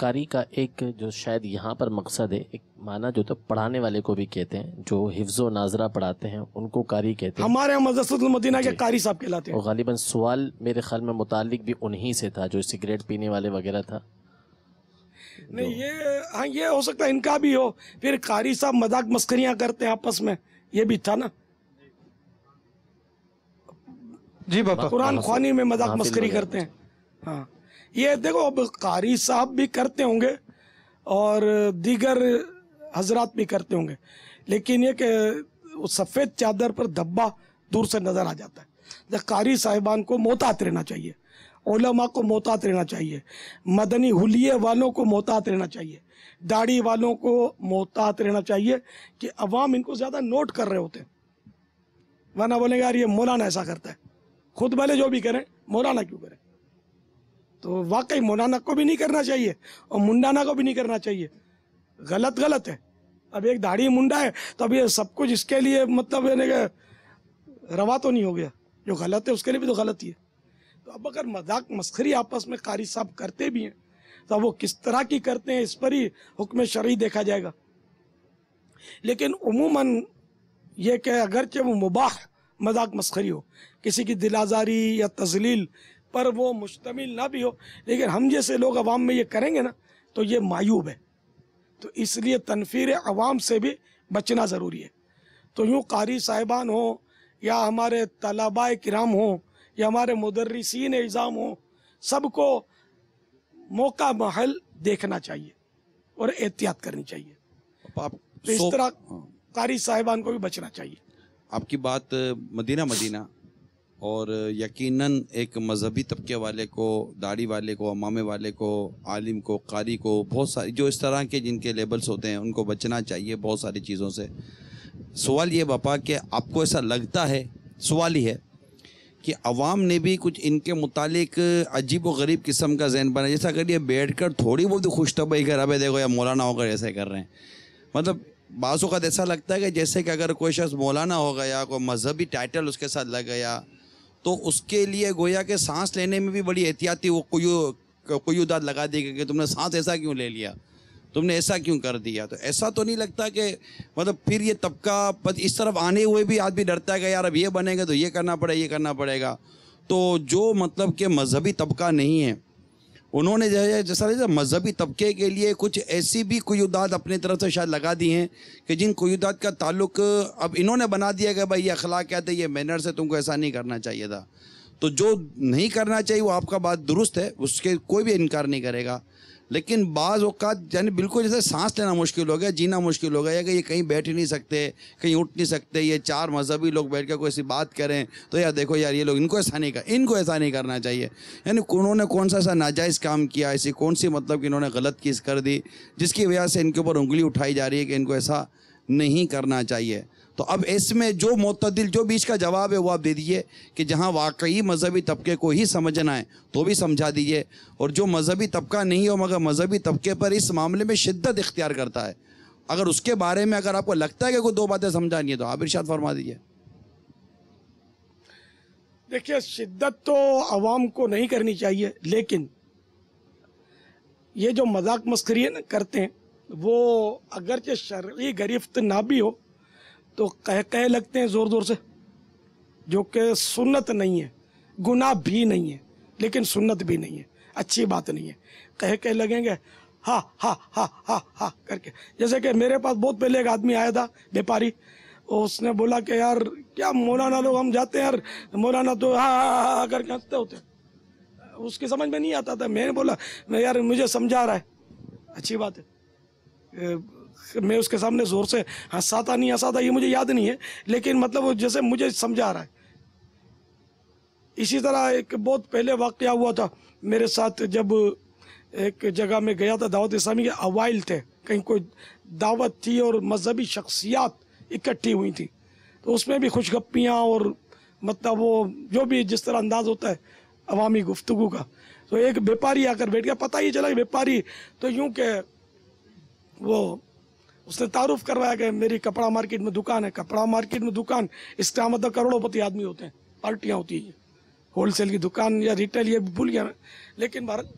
कारी का एक जो शायद यहाँ पर मकसद है एक माना जो तो पढ़ाने वाले को भी कहते हैं जो हिफ्जो नाजरा पढ़ाते हैं उनको कारी कहते हैं हमारे यहाँ मदीना के कारी साहब कहलाते हैं गालिबा सवाल मेरे ख्याल में मुतालिक भी उन्हीं से था जो सिगरेट पीने वाले वगैरह था नहीं ये हाँ ये हो सकता है इनका भी हो फिर कारी साहब मजाक मस्करियाँ करते हैं आपस में ये भी था ना जी बाबा कुरान खानी में मजाक मस्करी करते हैं हाँ ये देखो अब कारी साहब भी करते होंगे और दीगर हजरात भी करते होंगे लेकिन ये कि सफ़ेद चादर पर धब्बा दूर से नज़र आ जाता है जब कारी साहिबान को मोहतात रहना चाहिए ओलमा को मोहतात रहना चाहिए मदनी हुलिये वालों को मोहतात रहना चाहिए दाढ़ी वालों को मोहतात रहना चाहिए कि अवाम इनको ज़्यादा नोट कर रहे होते हैं वरना बोलेंगे यार ये मौलाना ऐसा करता है खुद भले जो भी करें मौलाना क्यों करें तो वाकई मोनाना को भी नहीं करना चाहिए और मुंडाना को भी नहीं करना चाहिए गलत गलत है अब एक दाढ़ी मुंडा है तो अब ये सब कुछ इसके लिए मतलब यानी रवा तो नहीं हो गया जो गलत है उसके लिए भी तो गलत ही है तो अब अगर मजाक मस्खरी आपस में कारी साहब करते भी हैं तो वो किस तरह की करते हैं इस पर ही हुक्म शरी देखा जाएगा लेकिन उमूमन ये कि अगरचे वो मुबाह मजाक मस्खरी हो किसी की दिलाजारी या तजलील पर वो मुश्तमिल ना भी हो लेकिन हम जैसे लोग अवाम में ये करेंगे ना तो ये मायूब है तो इसलिए तनफीर अवाम से भी बचना ज़रूरी है तो यूँ कारी साहिबान हो या हमारे तलबा कराम हो या हमारे मुदर्रसिन इज़ाम हो सबको मौका महल देखना चाहिए और एहतियात करनी चाहिए आप तो इस तरह हाँ। कारी साहिबान को भी बचना चाहिए आपकी बात मदीना मदीना और यकीनन एक मजहबी तबके वाले को दाढ़ी वाले को अमामे वाले को आलिम को कारी को बहुत सारी जो इस तरह के जिनके लेबल्स होते हैं उनको बचना चाहिए बहुत सारी चीज़ों से सवाल ये बापा कि आपको ऐसा लगता है सवाल ही है कि अवाम ने भी कुछ इनके मुतालिक अजीब व गरीब किस्म का जहन बना जैसा अगर ये बैठ कर थोड़ी बहुत तो खुश तबई कर अब देखो या मौलाना होकर ऐसे कर रहे हैं मतलब बाज़ात ऐसा लगता है कि जैसे कि अगर कोई शख्स मौलाना हो गया कोई मजहबी टाइटल उसके साथ लग गया तो उसके लिए गोया के सांस लेने में भी बड़ी एहतियाती वो कोई उदाद लगा दी कि तुमने सांस ऐसा क्यों ले लिया तुमने ऐसा क्यों कर दिया तो ऐसा तो नहीं लगता कि मतलब फिर ये तबका इस तरफ आने हुए भी आदमी डरता है कि यार अब ये बनेगा तो ये करना पड़ेगा ये करना पड़ेगा तो जो मतलब कि मजहबी तबका नहीं है उन्होंने जो है जैसा मजहबी तबके के लिए कुछ ऐसी भी कुयुदात अपनी तरफ से शायद लगा दी हैं कि जिन कुयुदात का ताल्लुक अब इन्होंने बना दिया कि भाई ये क्या है तो ये मैनर्स है तुमको ऐसा नहीं करना चाहिए था तो जो नहीं करना चाहिए वो आपका बात दुरुस्त है उसके कोई भी इनकार नहीं करेगा लेकिन बाज़ अवत यानी बिल्कुल जैसे सांस लेना मुश्किल हो गया जीना मुश्किल हो गया कि ये कहीं बैठ ही नहीं सकते कहीं उठ नहीं सकते ये चार मजहबी लोग बैठ कर कोई सी बात करें तो यार देखो यार ये लोग इनको ऐसा नहीं कर इनको ऐसा नहीं करना चाहिए यानी उन्होंने कौन सा ऐसा नाजायज़ काम किया ऐसी कौन सी मतलब कि इन्होंने गलत चीज़ कर दी जिसकी वजह से इनके ऊपर उंगली उठाई जा रही है कि इनको ऐसा नहीं करना चाहिए तो अब इसमें जो मतदिल जो भी इसका जवाब है वो आप दे दीजिए कि जहाँ वाकई मजहबी तबके को ही समझना है तो भी समझा दीजिए और जो मजहबी तबका नहीं हो मगर मजहबी तबके पर इस मामले में शिद्दत इख्तियार करता है अगर उसके बारे में अगर आपको लगता है कि कोई दो बातें समझानी है तो आप इर्शाद फरमा दीजिए देखिए शिद्दत तो आवाम को नहीं करनी चाहिए लेकिन ये जो मजाक मस्करी ना करते हैं वो अगरचे शर्य गिरफ्त ना भी हो तो कह कह लगते हैं ज़ोर ज़ोर से जो कि सुन्नत नहीं है गुनाह भी नहीं है लेकिन सुन्नत भी नहीं है अच्छी बात नहीं है कह कह लगेंगे हा हा हा हा हा करके जैसे कि मेरे पास बहुत पहले एक आदमी आया था व्यापारी उसने बोला कि यार क्या मौलाना लोग हम जाते हैं यार मौलाना तो हा हा हा हाँ, करके हंसते होते उसकी समझ में नहीं आता था मैंने बोला मैं यार मुझे समझा रहा है अच्छी बात है मैं उसके सामने ज़ोर से हंसा हाँ, था नहीं हंसा था ये मुझे याद नहीं है लेकिन मतलब वो जैसे मुझे समझा रहा है इसी तरह एक बहुत पहले वाक़ हुआ था मेरे साथ जब एक जगह में गया था दावत इस्लामी के अवाइल थे कहीं कोई दावत थी और मजहबी शख्सियात इकट्ठी हुई थी तो उसमें भी खुशगप्पियाँ और मतलब वो जो भी जिस तरह अंदाज होता है अवामी गुफ्तु का तो एक व्यापारी आकर बैठ गया पता ही चला कि व्यापारी तो यूँ के वो उसने तारुफ करवाया कि मेरी कपड़ा मार्केट में दुकान है कपड़ा मार्केट में दुकान इसके मतलब तो करोड़ोंपति आदमी होते हैं पार्टियाँ होती है होलसेल की दुकान या रिटेल ये भूल गया लेकिन भारत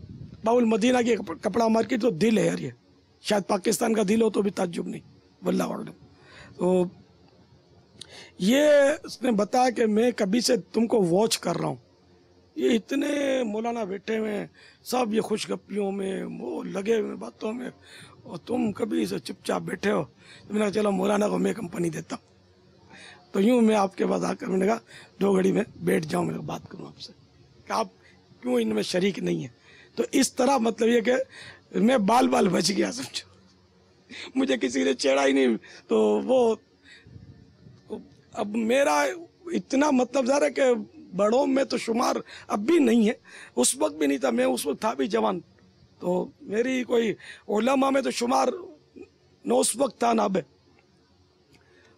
बाउल मदीना की कपड़ा मार्केट तो दिल है यार ये शायद पाकिस्तान का दिल हो तो भी ताजुब नहीं वल्ला वालम तो ये उसने बताया कि मैं कभी से तुमको वॉच कर रहा हूँ ये इतने मौलाना बैठे हुए हैं सब ये खुशगप्पियों में वो लगे हुए बातों में और तुम कभी इसे चुपचाप बैठे हो तो मैंने कहा चलो मौलाना को मैं कंपनी देता हूँ तो यूँ मैं आपके पास आकर मैंने कहा दो घड़ी में बैठ जाऊँ मैं बात करूँ आपसे कि आप क्यों इनमें शरीक नहीं है तो इस तरह मतलब ये कि मैं बाल बाल बच गया समझो मुझे किसी ने चेड़ा ही नहीं तो वो अब मेरा इतना मतलब ज़रा है कि बड़ों में तो शुमार अब भी नहीं है उस वक्त भी नहीं था मैं उस वक्त था भी जवान तो मेरी कोई ओलमा में तो शुमार वक्त था ना बे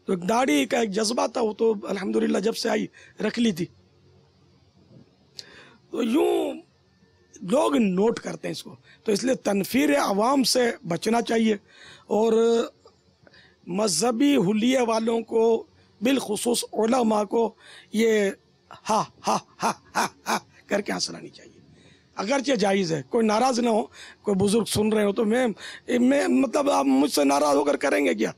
तो एक दाढ़ी का एक जज्बा था वो तो अल्हम्दुलिल्लाह जब से आई रख ली थी तो यूँ लोग नोट करते हैं इसको तो इसलिए तनफीर आवाम से बचना चाहिए और मजहबी हुलिया वालों को बिलखसूस ओलमा को ये हा हा हा हा हा करके नहीं चाहिए अगरचे जायज़ है कोई नाराज़ ना हो कोई बुज़ुर्ग सुन रहे हो तो मैं मैं मतलब आप मुझसे नाराज़ होकर करेंगे क्या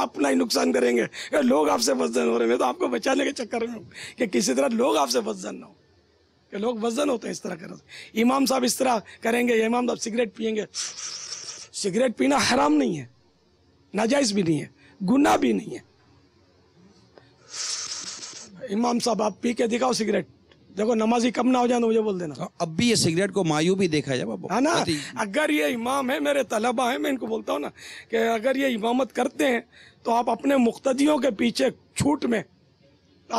अपना ही नुकसान करेंगे लोग आपसे वजन हो रहे हैं तो आपको बचाने के चक्कर में कि किसी तरह लोग आपसे वजन ना हो कि लोग वजन होते हैं इस तरह कर इमाम साहब इस तरह करेंगे इमाम साहब सिगरेट पियेंगे सिगरेट पीना हराम नहीं है नाजायज़ भी नहीं है गुना भी नहीं है इमाम साहब आप पी के दिखाओ सिगरेट देखो नमाजी कम ना हो जाए तो मुझे बोल देना हाँ, अब भी ये सिगरेट को मायू भी देखा जाए बाबू है हाँ ना अगर ये इमाम है मेरे तलबा है मैं इनको बोलता हूँ ना कि अगर ये इमामत करते हैं तो आप अपने मुख्तियों के पीछे छूट में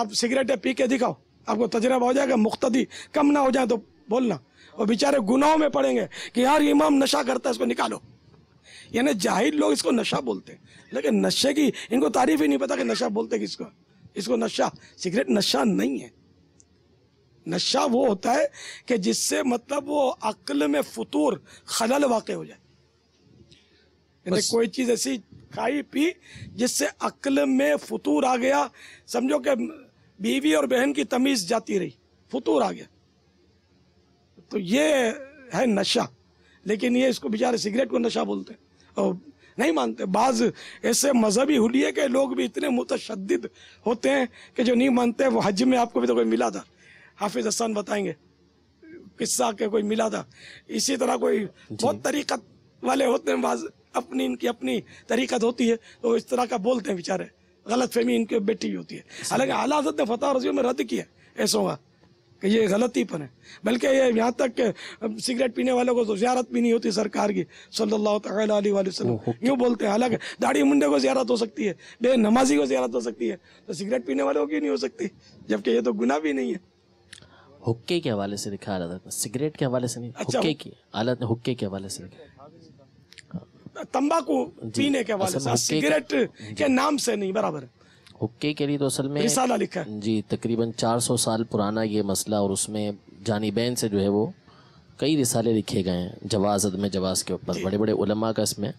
आप सिगरेटें पी के दिखाओ आपको तजर्बा हो जाएगा मुख्तदी कम ना हो जाए तो बोलना और बेचारे गुनाहों में पड़ेंगे कि यार इमाम नशा करता है इसको निकालो यानी जाहिर लोग इसको नशा बोलते हैं लेकिन नशे की इनको तारीफ ही नहीं पता कि नशा बोलते किसको इसको नशा सिगरेट नशा नहीं है नशा वो होता है कि जिससे मतलब वो अक्ल में फतूर खलल वाक़ हो जाए कोई चीज़ ऐसी खाई पी जिससे अक्ल में फतूर आ गया समझो कि बीवी और बहन की तमीज़ जाती रही फतूर आ गया तो ये है नशा लेकिन ये इसको बेचारे सिगरेट को नशा बोलते हैं और नहीं मानते बाज ऐसे मजहबी हुए के लोग भी इतने मुतशद होते हैं कि जो नहीं मानते वो हज में आपको भी तो कोई मिला था हाफिज हसन बताएंगे किस्सा के कोई मिला था इसी तरह कोई बहुत तरीकत वाले होते हैं बाज अपनी इनकी अपनी तरीकत होती है तो इस तरह का बोलते हैं बेचारे गलत फहमी इनके बेटी होती है हालांकि आला ने फतेह रजियों में रद्द किया ऐसों का कि ये गलतीपन है बल्कि ये यहाँ तक सिगरेट पीने वालों को तो ज्यारत भी नहीं होती सरकार की सल्लल्लाहु अलैहि वसल्लम यूँ बोलते हैं हालांकि दाढ़ी मुंडे को ज्यारत हो सकती है बे नमाजी को ज्यारत हो सकती है तो सिगरेट पीने वालों की नहीं हो सकती जबकि ये तो गुना भी नहीं है हुक्के के हवाले से लिखा आलत सिगरेट के हवाले से नहीं अच्छा, हुक्के की आलत ने हुक्के के हवाले से लिखा हाँ। तंबाकू पीने के हवाले से सिगरेट के नाम से नहीं बराबर हुक्के के लिए तो असल में रिसाला लिखा है जी तकरीबन 400 साल पुराना ये मसला और उसमें जानीबैन से जो है वो कई रिसाले लिखे गए हैं जवाज़त में जवाज़ के ऊपर बड़े बड़े उलमा का इसमें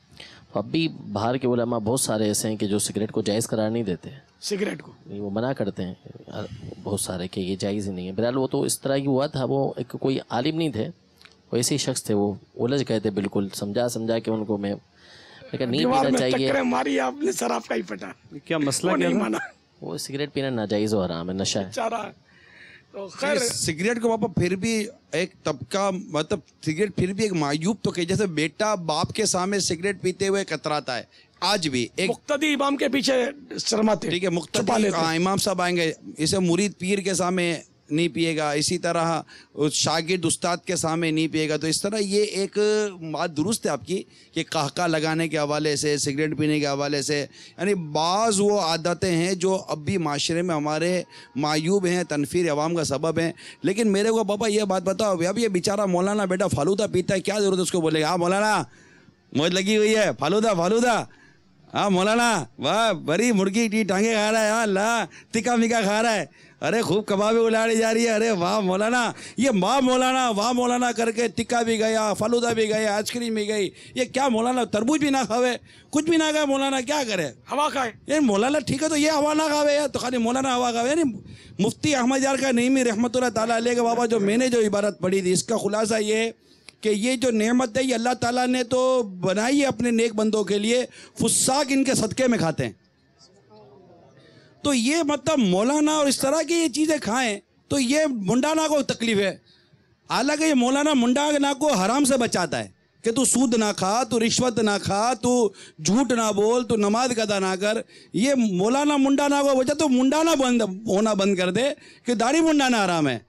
अब भी बाहर के उलमा बहुत सारे ऐसे हैं कि जो सिगरेट को जायज़ करार नहीं देते सिगरेट को नहीं वो मना करते हैं बहुत सारे कि ये जायज़ ही नहीं है बहरहाल वो तो इस तरह ही हुआ था वो एक कोई आलिम नहीं थे वो ऐसे ही शख्स थे वो उलझ गए थे बिल्कुल समझा समझा के उनको मैं लेकिन नहीं पीना चाहिए मारी आपने सर आपका ही पटा क्या मसला नहीं माना वो सिगरेट पीना नाजायज़ और आराम है नशा है तो, तो खैर सिगरेट को पापा फिर भी एक तबका मतलब सिगरेट फिर भी एक मायूब तो कह जैसे बेटा बाप के सामने सिगरेट पीते हुए कतराता है आज भी एक मुख्तदी इमाम के पीछे शर्माते ठीक है मुख्तदी हाँ, इमाम साहब आएंगे इसे मुरीद पीर के सामने नहीं पिएगा इसी तरह उस शागिद उस्ताद के सामने नहीं पिएगा तो इस तरह ये एक बात दुरुस्त है आपकी कि कहका लगाने के हवाले से सिगरेट पीने के हवाले से यानी बाज़ वो आदतें हैं जो अब भी माशरे में हमारे मायूब हैं तनफीर अवाम का सबब हैं लेकिन मेरे को पापा ये बात बताओ अब ये बेचारा मौलाना बेटा फालूदा पीता है क्या ज़रूरत है उसको बोलेगा हाँ मौलाना मौज लगी हुई है फालूदा फालूदा हाँ मौलाना वाह बड़ी मुर्गी टी टांगे खा रहा है हाँ ला तिका मिका खा रहा है अरे खूब कबाबे उलाड़ी जा रही है अरे वाह मौलाना ये वाह मौलाना वाह मौलाना करके टिक्का भी गया फालूदा भी गया आइसक्रीम भी गई ये क्या मौलाना तरबूज भी ना खावे कुछ भी ना खाए मौलाना क्या करे हवा खाए ये मौलाना ठीक है तो ये हवा ना खावे यार तो खाली मौलाना हवा खावे यानी मुफ्ती अहमद यार का नईमी रहमत ताली के बाबा जो मैंने जो इबारत पढ़ी थी इसका खुलासा ये है कि ये जो नेमत है ये अल्लाह ताला ने तो बनाई है अपने नेक बंदों के लिए फुस्साक इनके सदक़े में खाते हैं तो ये मतलब मौलाना और इस तरह की ये चीज़ें खाएं तो ये मुंडाना को तकलीफ है हालांकि ये मौलाना मुंडा ना को हराम से बचाता है कि तू सूद ना खा तू रिश्वत ना खा तू झूठ ना बोल तू नमाज कदा ना कर ये मौलाना मुंडाना को बचा तो मुंडाना बंद होना बंद कर दे कि दाढ़ी मुंडाना आराम है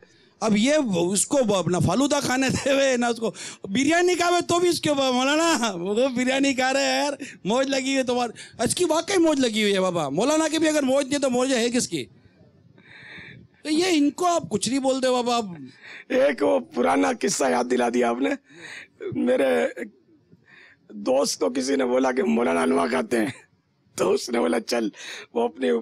अब ये उसको ना फालूदा खाने दे हुए ना उसको बिरयानी खावे तो भी उसके ऊपर मौलाना वो तो बिरयानी खा रहे हैं यार मौज लगी हुई तुम्हारे आज की वाकई मौज लगी हुई है बाबा मौलाना की भी अगर मौज नहीं तो मौज है किसकी तो ये इनको आप कुछ नहीं बोलते बाबा आप एक वो पुराना किस्सा याद दिला दिया आपने मेरे दोस्त को किसी ने बोला कि मौलाना हलवा खाते हैं तो उसने बोला चल वो अपने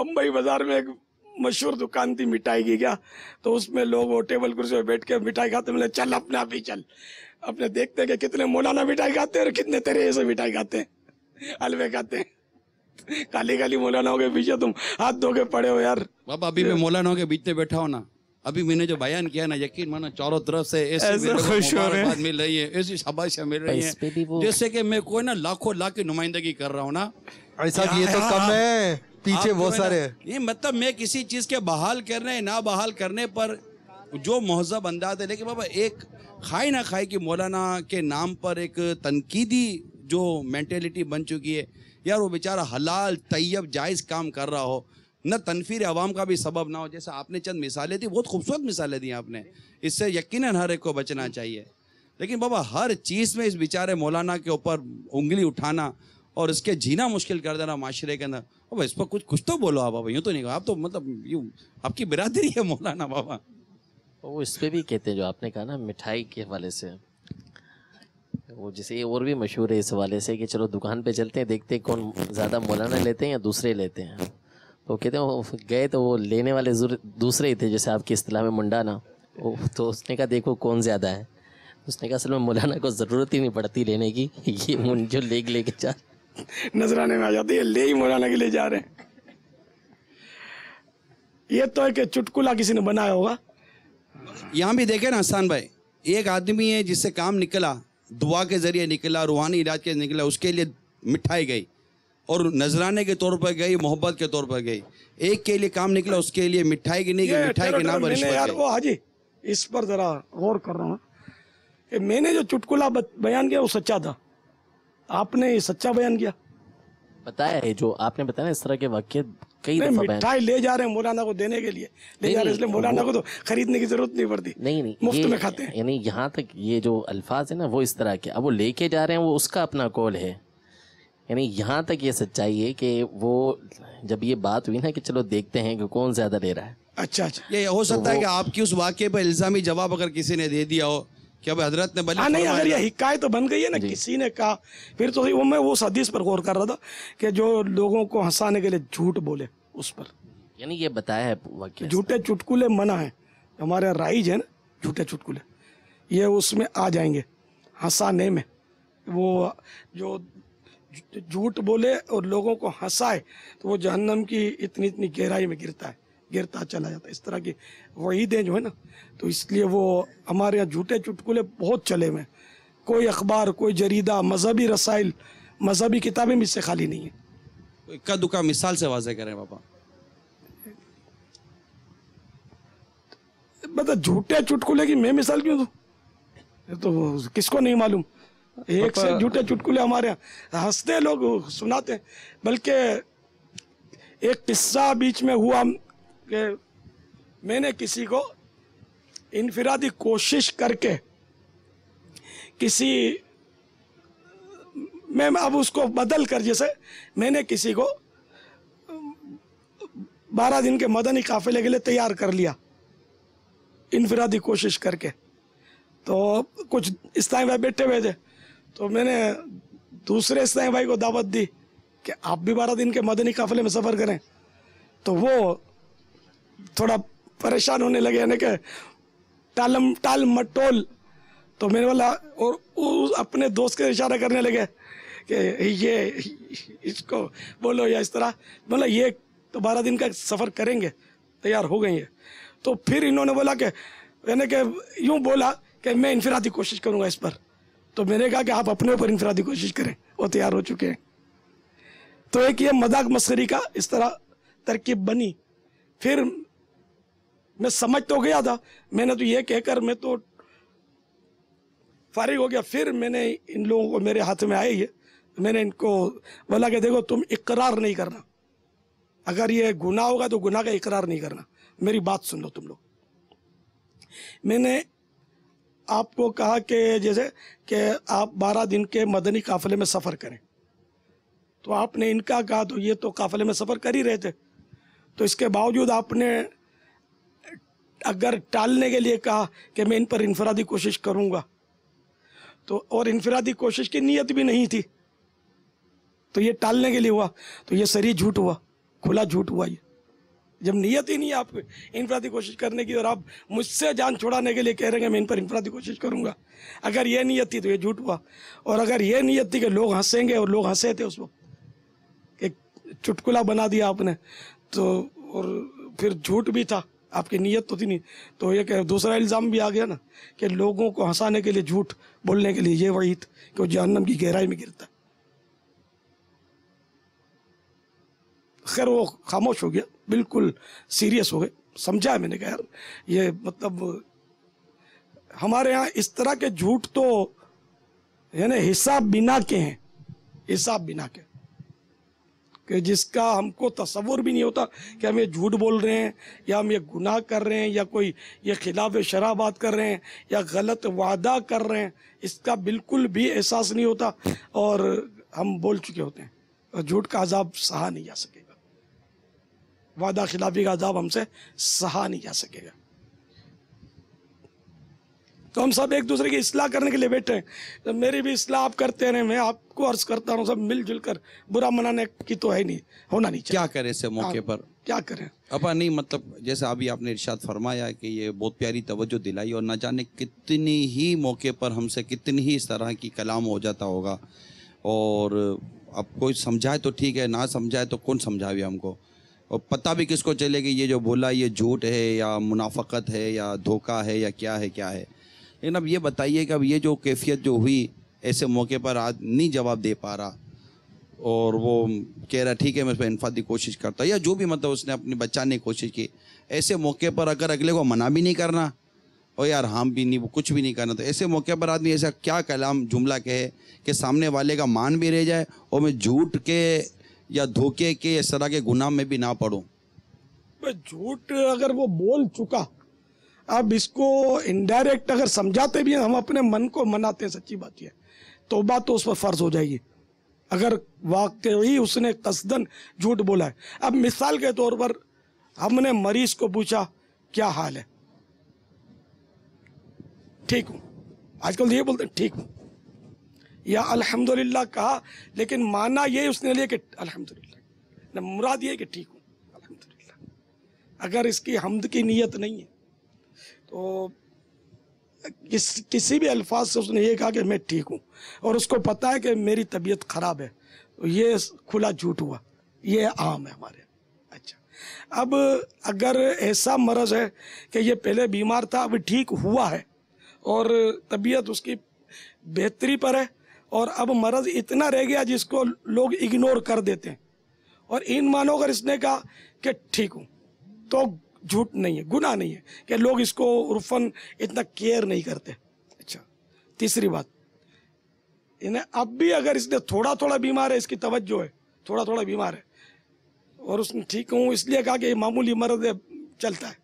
बम्बई बाजार में एक मशहूर दुकान थी मिठाई की क्या तो उसमें लोग वो टेबल कुर्सी पर बैठ के मिठाई खाते बोले चल अपने आप ही चल अपने देखते हैं कि कितने मौलाना मिठाई खाते हैं और कितने तेरे ऐसे मिठाई खाते हैं हलवे खाते हैं काली काली हो गए पीछे तुम हाथ धो के पड़े हो यार बाबा अभी मैं मौलानाओं के बीच में बैठा हो ना अभी मैंने जो बयान किया ना यकीन मानो चारों तरफ से ऐसे खुश हो रहे हैं मिल रही है ऐसी शाबाशियां मिल रही है जैसे कि मैं कोई ना लाखों लाख की नुमाइंदगी कर रहा हूँ ना ऐसा ये तो कम है पीछे बहुत सारे ये मतलब मैं किसी चीज के बहाल करने ना बहाल करने पर जो महजब अंदाज है लेकिन बाबा एक खाए ना खाई कि मौलाना के नाम पर एक तनकीदी जो मैंटेलिटी बन चुकी है यार वो बेचारा हलाल तैयब जायज़ काम कर रहा हो न तनफीर आवाम का भी सबब ना हो जैसे आपने चंद मिसालें दी बहुत खूबसूरत मिसालें दी आपने इससे यकीन हर एक को बचना चाहिए लेकिन बाबा हर चीज़ में इस बेचारे मौलाना के ऊपर उंगली उठाना और इसके जीना मुश्किल कर देना माशरे के अंदर अब इस पर कुछ कुछ तो बोलो आप बाबा यूँ तो नहीं आप तो मतलब यू आपकी बिरादरी है मौलाना बाबा वो इस पर भी कहते हैं जो आपने कहा ना मिठाई के हवाले से वो जैसे ये और भी मशहूर है इस हवाले से कि चलो दुकान पे चलते हैं देखते हैं कौन ज़्यादा मौलाना लेते हैं या दूसरे लेते हैं तो कहते हैं वो गए तो वो लेने वाले दूसरे ही थे जैसे आपकी असलाह में मुंडा ना वो तो उसने कहा देखो कौन ज़्यादा है उसने कहा असल में मौलाना को ज़रूरत ही नहीं पड़ती लेने की (laughs) ये जो लेके ले जा नजराने में आ जाती है ले ही मुराना के लिए जा रहे हैं ये तो है कि चुटकुला किसी ने बनाया होगा यहां भी देखे ना हसान भाई एक आदमी है जिससे काम निकला दुआ के जरिए निकला रूहानी इलाज के निकला उसके लिए मिठाई गई और नजराने के तौर पर गई मोहब्बत के तौर पर गई एक के लिए काम निकला उसके लिए मिठाई की नहीं गई मिठाई के नाम पर यार वो हाजी इस पर जरा गौर कर रहा हूँ मैंने जो चुटकुला बयान किया वो सच्चा था आपने ये सच्चा बयान किया बताया है जो आपने बताया इस तरह के वाक्य कई दफा मिठाई ले जा रहे हैं मौलाना को देने के लिए ले जा रहे हैं इसलिए मौलाना को तो खरीदने की जरूरत नहीं पड़ती नहीं नहीं मुफ्त में खाते हैं यानी यहाँ तक ये जो अल्फाज है ना वो इस तरह के अब वो लेके जा रहे हैं वो उसका अपना कौल है यानी यहाँ तक ये सच्चाई है कि वो जब ये बात हुई ना कि चलो देखते हैं कि कौन ज़्यादा ले रहा है अच्छा अच्छा ये हो तो सकता है कि आपकी उस वाक्य पर इल्ज़ामी जवाब अगर किसी ने दे दिया हो क्या हजरत ने बली हाँ, नहीं अगर ये हिकायत तो बन गई है ना किसी ने कहा फिर तो वो मैं वो हदीस पर गौर कर रहा था कि जो लोगों को हंसाने के लिए झूठ बोले उस पर यानी ये बताया है झूठे चुटकुले मना है हमारे राइज है ना झूठे चुटकुले ये उसमें आ जाएंगे हंसाने में वो जो झूठ बोले और लोगों को हंसाए तो वो जहन्नम की इतनी इतनी गहराई में गिरता है गिरता चला जाता इस तरह की वहीदें जो है ना तो इसलिए वो हमारे यहाँ झूठे चुटकुले बहुत चले हुए कोई अखबार कोई जरीदा मजहबी रसाइल मजहबी किताबें भी इससे खाली नहीं है इक्का दुक्का मिसाल से वाजे करें बाबा मतलब झूठे चुटकुले की मैं मिसाल क्यों दू तो किसको नहीं मालूम एक से झूठे चुटकुले हमारे यहाँ हंसते लोग सुनाते बल्कि एक किस्सा बीच में हुआ कि मैंने किसी को इनफरादी कोशिश करके किसी मैं अब उसको बदल कर जैसे मैंने किसी को बारह दिन के मदनी काफिले के लिए तैयार कर लिया इनफरादी कोशिश करके तो कुछ इस्ताई भाई बैठे हुए थे तो मैंने दूसरे इस्ताई भाई को दावत दी कि आप भी बारह दिन के मदनी काफिले में सफ़र करें तो वो थोड़ा परेशान होने लगे यानी कि टालम टाल मटोल तो मैंने बोला और उस अपने दोस्त के इशारा करने लगे कि ये इसको बोलो या इस तरह बोला ये तो बारह दिन का सफ़र करेंगे तैयार हो गई है तो फिर इन्होंने बोला कि यानी कि यूँ बोला कि मैं इनफरादी कोशिश करूँगा इस पर तो मैंने कहा कि आप अपने ऊपर इनफरादी कोशिश करें वो तैयार हो चुके हैं तो एक ये मजाक मस्करी का इस तरह तरकीब बनी फिर मैं समझ तो गया था मैंने तो ये कहकर मैं तो फारिग हो गया फिर मैंने इन लोगों को मेरे हाथ में आए ये मैंने इनको बोला कि देखो तुम इकरार नहीं करना अगर ये गुनाह होगा तो गुनाह का इकरार नहीं करना मेरी बात सुन लो तुम लोग मैंने आपको कहा कि जैसे कि आप 12 दिन के मदनी काफले में सफ़र करें तो आपने इनका कहा तो ये तो काफले में सफ़र कर ही रहे थे तो इसके बावजूद आपने अगर टालने के लिए कहा कि मैं इन पर इनफरादी कोशिश करूंगा तो और इनफरादी कोशिश की नीयत भी नहीं थी तो ये टालने के लिए हुआ तो ये सरी झूठ हुआ खुला झूठ हुआ ये जब नीयत ही नहीं है आपको इनफरादी कोशिश करने की और आप मुझसे जान छुड़ाने के लिए कह रहे हैं मैं इन पर इनफरादी कोशिश करूंगा अगर ये नीयत थी तो ये झूठ हुआ और अगर ये नीयत थी कि लोग हंसेंगे और लोग हंसे थे उस वक्त एक चुटकुला बना दिया आपने तो और फिर झूठ भी था आपकी नीयत तो थी नहीं तो एक दूसरा इल्ज़ाम भी आ गया ना कि लोगों को हंसाने के लिए झूठ बोलने के लिए ये वही कि वो जहन्नम की गहराई में गिरता खैर वो खामोश हो गया बिल्कुल सीरियस हो गए समझा है मैंने कहा यार ये मतलब हमारे यहाँ इस तरह के झूठ तो यानी हिसाब बिना के हैं हिसाब बिना के कि जिसका हमको तस्वुर भी नहीं होता कि हम ये झूठ बोल रहे हैं या हम ये गुनाह कर रहे हैं या कोई ये खिलाफ शराब बात कर रहे हैं या गलत वादा कर रहे हैं इसका बिल्कुल भी एहसास नहीं होता और हम बोल चुके होते हैं झूठ का अजाब सहा नहीं जा सकेगा वादा खिलाफी का अजाब हमसे सहा नहीं जा सकेगा तो हम सब एक दूसरे की इसलाह करने के लिए बैठे हैं तो मेरी भी इसलाह आप करते रहे मैं आपको अर्ज करता हूँ सब मिलजुल कर बुरा मनाने की तो है नहीं होना नहीं क्या करें इस मौके पर क्या करें अपा नहीं मतलब जैसे अभी आपने इर्शाद फरमाया कि ये बहुत प्यारी तवज्जो दिलाई और ना जाने कितनी ही मौके पर हमसे कितनी ही इस तरह की कलाम हो जाता होगा और अब कोई समझाए तो ठीक है ना समझाए तो कौन समझावे हमको और पता भी किसको चले कि ये जो बोला ये झूठ है या मुनाफकत है या धोखा है या क्या है क्या है लेकिन अब ये बताइए कि अब ये जो कैफियत जो हुई ऐसे मौके पर आज नहीं जवाब दे पा रहा और वो कह रहा ठीक है मैं उस पर इनफादी की कोशिश करता या जो भी मतलब उसने अपनी बचाने की कोशिश की ऐसे मौके पर अगर अगले को मना भी नहीं करना और यार हम भी नहीं कुछ भी नहीं करना तो ऐसे मौके पर आदमी ऐसा क्या कलाम जुमला कहे कि सामने वाले का मान भी रह जाए और मैं झूठ के या धोखे के इस तरह के गुनाह में भी ना पड़ूँ झूठ अगर वो बोल चुका अब इसको इनडायरेक्ट अगर समझाते भी हैं हम अपने मन को मनाते हैं सच्ची बात यह तो बात तो उस पर फ़र्ज हो जाएगी अगर वाकई उसने कसदन झूठ बोला है अब मिसाल के तौर पर हमने मरीज को पूछा क्या हाल है ठीक हूँ आजकल ये बोलते हैं ठीक हूँ या अल्हम्दुलिल्लाह कहा लेकिन माना ये उसने लिए कि अल्हम्दुलिल्लाह मुराद ये कि ठीक हूँ अल्हम्दुलिल्लाह अगर इसकी हमद की नीयत नहीं है तो किस किसी भी अल्फाज से उसने ये कहा कि मैं ठीक हूँ और उसको पता है कि मेरी तबीयत ख़राब है तो ये खुला झूठ हुआ ये आम है हमारे अच्छा अब अगर ऐसा मर्ज़ है कि ये पहले बीमार था अब ठीक हुआ है और तबीयत उसकी बेहतरी पर है और अब मर्ज़ इतना रह गया जिसको लोग इग्नोर कर देते हैं और इन मानो अगर इसने कहा कि ठीक हूँ तो झूठ नहीं है गुना नहीं है कि लोग इसको रुफन इतना केयर नहीं करते अच्छा तीसरी बात इन्हें अब भी अगर इसने थोड़ा थोड़ा बीमार है इसकी तवज्जो है थोड़ा थोड़ा बीमार है और उसने ठीक हूँ इसलिए कहा कि मामूली मर्द चलता है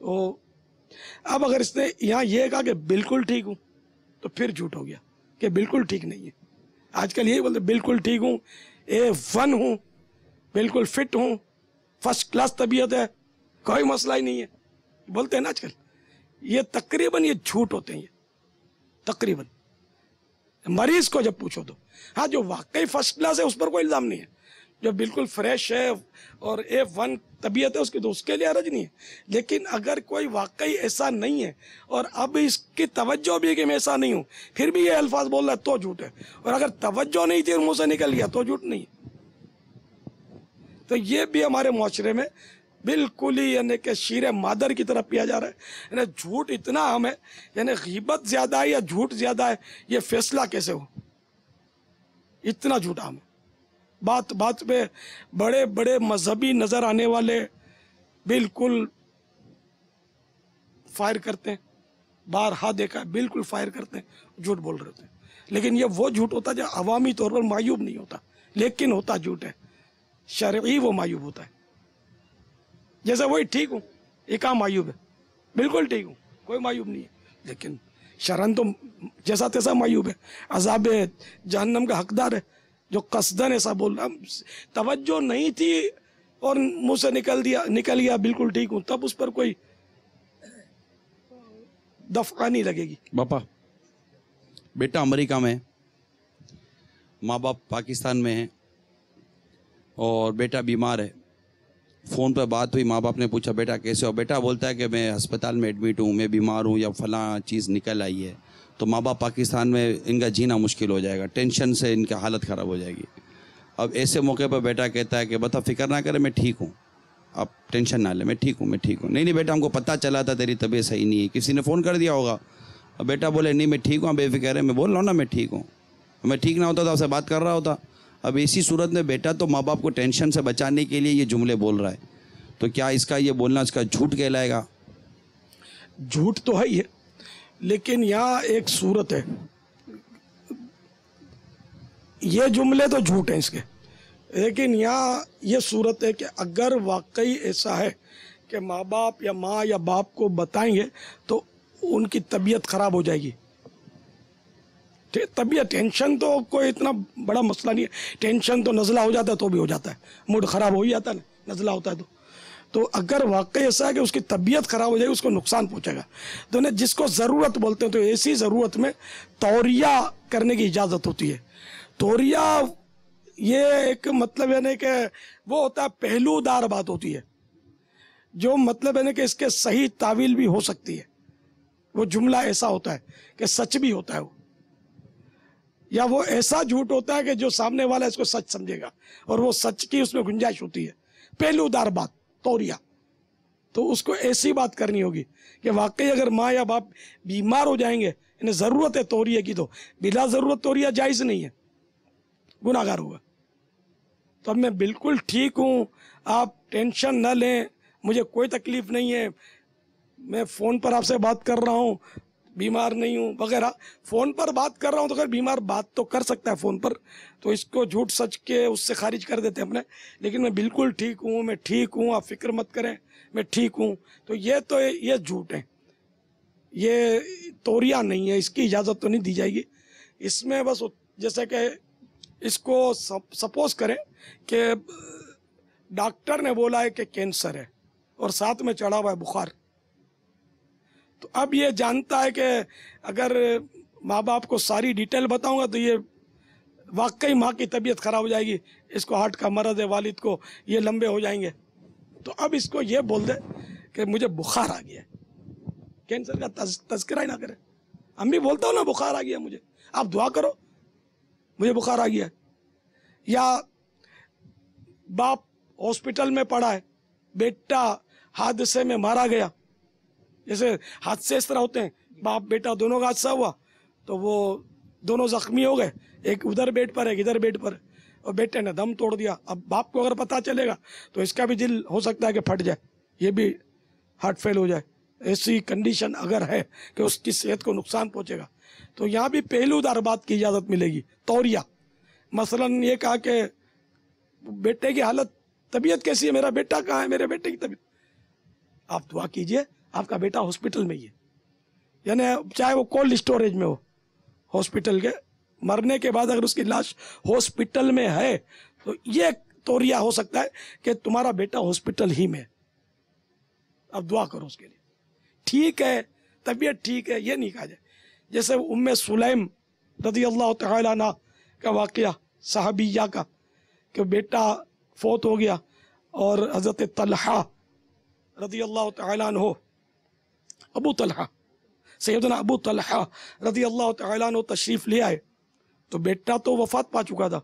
तो अब अगर इसने यहाँ ये कहा कि बिल्कुल ठीक हूँ तो फिर झूठ हो गया कि बिल्कुल ठीक नहीं है आजकल यही बोलते बिल्कुल ठीक हूँ ए वन हूँ बिल्कुल फिट हूँ फर्स्ट क्लास तबीयत है कोई मसला ही नहीं है बोलते हैं ना आजकल ये तकरीबन ये झूठ होते हैं ये तकरीबन मरीज को जब पूछो तो हाँ जो वाकई फर्स्ट क्लास है उस पर कोई इल्ज़ाम नहीं है जो बिल्कुल फ्रेश है और ए वन तबीयत है उसकी तो उसके लिए अरज नहीं है लेकिन अगर कोई वाकई ऐसा नहीं है और अब इसकी तवज्जो भी है कि मैं ऐसा नहीं हूँ फिर भी ये अल्फाज बोल रहा है तो झूठ है और अगर तवज्जो नहीं थी मुँह से निकल गया तो झूठ नहीं है तो ये भी हमारे माशरे में बिल्कुल ही यानी कि शीर मादर की तरफ पिया जा रहा है यानी झूठ इतना है यानी गिबत ज़्यादा है या झूठ ज़्यादा है ये फैसला कैसे हो इतना झूठा हम बात बात पे बड़े बड़े मजहबी नज़र आने वाले बिल्कुल फायर करते हैं बार हाथ देखा है बिल्कुल फायर करते हैं झूठ बोल रहे होते हैं लेकिन ये वो झूठ होता है जो अवामी तौर पर मायूब नहीं होता लेकिन होता झूठ है शर्य वो मायूब होता है जैसा वही ठीक हूँ ये कहा मायूब है बिल्कुल ठीक हूँ कोई मायूब नहीं है लेकिन शरण तो जैसा तैसा मायूब है अजाब जहन्नम का हकदार है जो कसदन ऐसा बोल रहा तवज्जो नहीं थी और मुंह से निकल दिया निकल गया बिल्कुल ठीक हूँ तब उस पर कोई दफका नहीं लगेगी पापा बेटा अमेरिका में माँ बाप पाकिस्तान में है और बेटा बीमार है फ़ोन पर बात हुई माँ बाप ने पूछा बेटा कैसे हो बेटा बोलता है कि मैं अस्पताल में एडमिट हूँ मैं बीमार हूँ या फला चीज़ निकल आई है तो माँ बाप पाकिस्तान में इनका जीना मुश्किल हो जाएगा टेंशन से इनकी हालत ख़राब हो जाएगी अब ऐसे मौके पर बेटा कहता है कि बता फिक्र ना करें मैं ठीक हूँ आप टेंशन ना लें मैं ठीक हूँ मैं ठीक हूँ नहीं नहीं बेटा हमको पता चला था तेरी तबीयत सही नहीं है किसी ने फ़ोन कर दिया होगा अब बेटा बोले नहीं मैं ठीक हूँ बेफिक्र है मैं बोल रहा हूँ ना मैं ठीक हूँ मैं ठीक ना होता तो आपसे बात कर रहा होता अब ऐसी सूरत में बेटा तो माँ बाप को टेंशन से बचाने के लिए ये जुमले बोल रहा है तो क्या इसका ये बोलना इसका झूठ कहलाएगा झूठ तो है ही है लेकिन यहाँ एक सूरत है ये जुमले तो झूठ हैं इसके लेकिन यहाँ ये सूरत है कि अगर वाकई ऐसा है कि माँ बाप या माँ या बाप को बताएंगे तो उनकी तबीयत ख़राब हो जाएगी तबीयत टेंशन तो कोई इतना बड़ा मसला नहीं है टेंशन तो नज़ला हो जाता है तो भी हो जाता है मूड ख़राब हो ही जाता है ना नज़ला होता है तो तो अगर वाकई ऐसा है कि उसकी तबीयत ख़राब हो जाएगी उसको नुकसान पहुंचेगा तो ना जिसको ज़रूरत बोलते हैं तो ऐसी ज़रूरत में तौरिया करने की इजाज़त होती है तौरिया ये एक मतलब यानी कि वो होता है पहलूदार बात होती है जो मतलब यानी कि इसके सही तावील भी हो सकती है वो जुमला ऐसा होता है कि सच भी होता है वो या वो ऐसा झूठ होता है कि जो सामने वाला इसको सच समझेगा और वो सच की उसमें गुंजाइश होती है पहलूदार बात तोरिया तो उसको ऐसी बात करनी होगी कि वाकई अगर माँ या बाप बीमार हो जाएंगे इन्हें ज़रूरत है तोरिया की तो बिला ज़रूरत तोरिया जायज़ नहीं है गुनागार हुआ तो अब मैं बिल्कुल ठीक हूँ आप टेंशन न लें मुझे कोई तकलीफ़ नहीं है मैं फ़ोन पर आपसे बात कर रहा हूँ बीमार नहीं हूँ वगैरह फ़ोन पर बात कर रहा हूँ तो खैर बीमार बात तो कर सकता है फ़ोन पर तो इसको झूठ सच के उससे खारिज कर देते हैं अपने लेकिन मैं बिल्कुल ठीक हूँ मैं ठीक हूँ आप फिक्र मत करें मैं ठीक हूँ तो ये तो ये झूठ है ये तोरिया नहीं है इसकी इजाज़त तो नहीं दी जाएगी इसमें बस जैसे कि इसको सपोज करें कि डॉक्टर ने बोला है कि कैंसर है और साथ में चढ़ा हुआ है बुखार तो अब ये जानता है कि अगर माँ बाप को सारी डिटेल बताऊंगा तो ये वाकई माँ की तबीयत ख़राब हो जाएगी इसको हार्ट का मरद है वालिद को ये लंबे हो जाएंगे तो अब इसको ये बोल दे कि मुझे बुखार आ गया कैंसर का तस्करा ही ना करे हम भी बोलता हूँ ना बुखार आ गया मुझे आप दुआ करो मुझे बुखार आ गया या बाप हॉस्पिटल में पड़ा है बेटा हादसे में मारा गया जैसे हादसे इस तरह होते हैं बाप बेटा दोनों का हादसा हुआ तो वो दोनों जख्मी हो गए एक उधर बेड पर एक इधर बेड पर और बेटे ने दम तोड़ दिया अब बाप को अगर पता चलेगा तो इसका भी दिल हो सकता है कि फट जाए ये भी हार्ट फेल हो जाए ऐसी कंडीशन अगर है कि उसकी सेहत को नुकसान पहुंचेगा तो यहाँ भी पहलूदार बात की इजाज़त मिलेगी तौरिया मसलन ये कहा कि बेटे की हालत तबीयत कैसी है मेरा बेटा कहाँ है मेरे बेटे की तबीयत आप दुआ कीजिए आपका बेटा हॉस्पिटल में ही है यानी चाहे वो कोल्ड स्टोरेज में हो हॉस्पिटल के मरने के बाद अगर उसकी लाश हॉस्पिटल में है तो ये तोरिया हो सकता है कि तुम्हारा बेटा हॉस्पिटल ही में अब दुआ करो उसके लिए ठीक है तबीयत ठीक है ये नहीं कहा जाए जैसे उम्म सुलेम रदी अल्लाह तला का वाक़ साहबिया का कि बेटा फोत हो गया और हज़रत तलहा रदी अल्लाह तन हो अबू तलहा सैदना अबू तलहा रजी अल्लाह तु तशरीफ़ ले आए तो बेटा तो वफात पा चुका था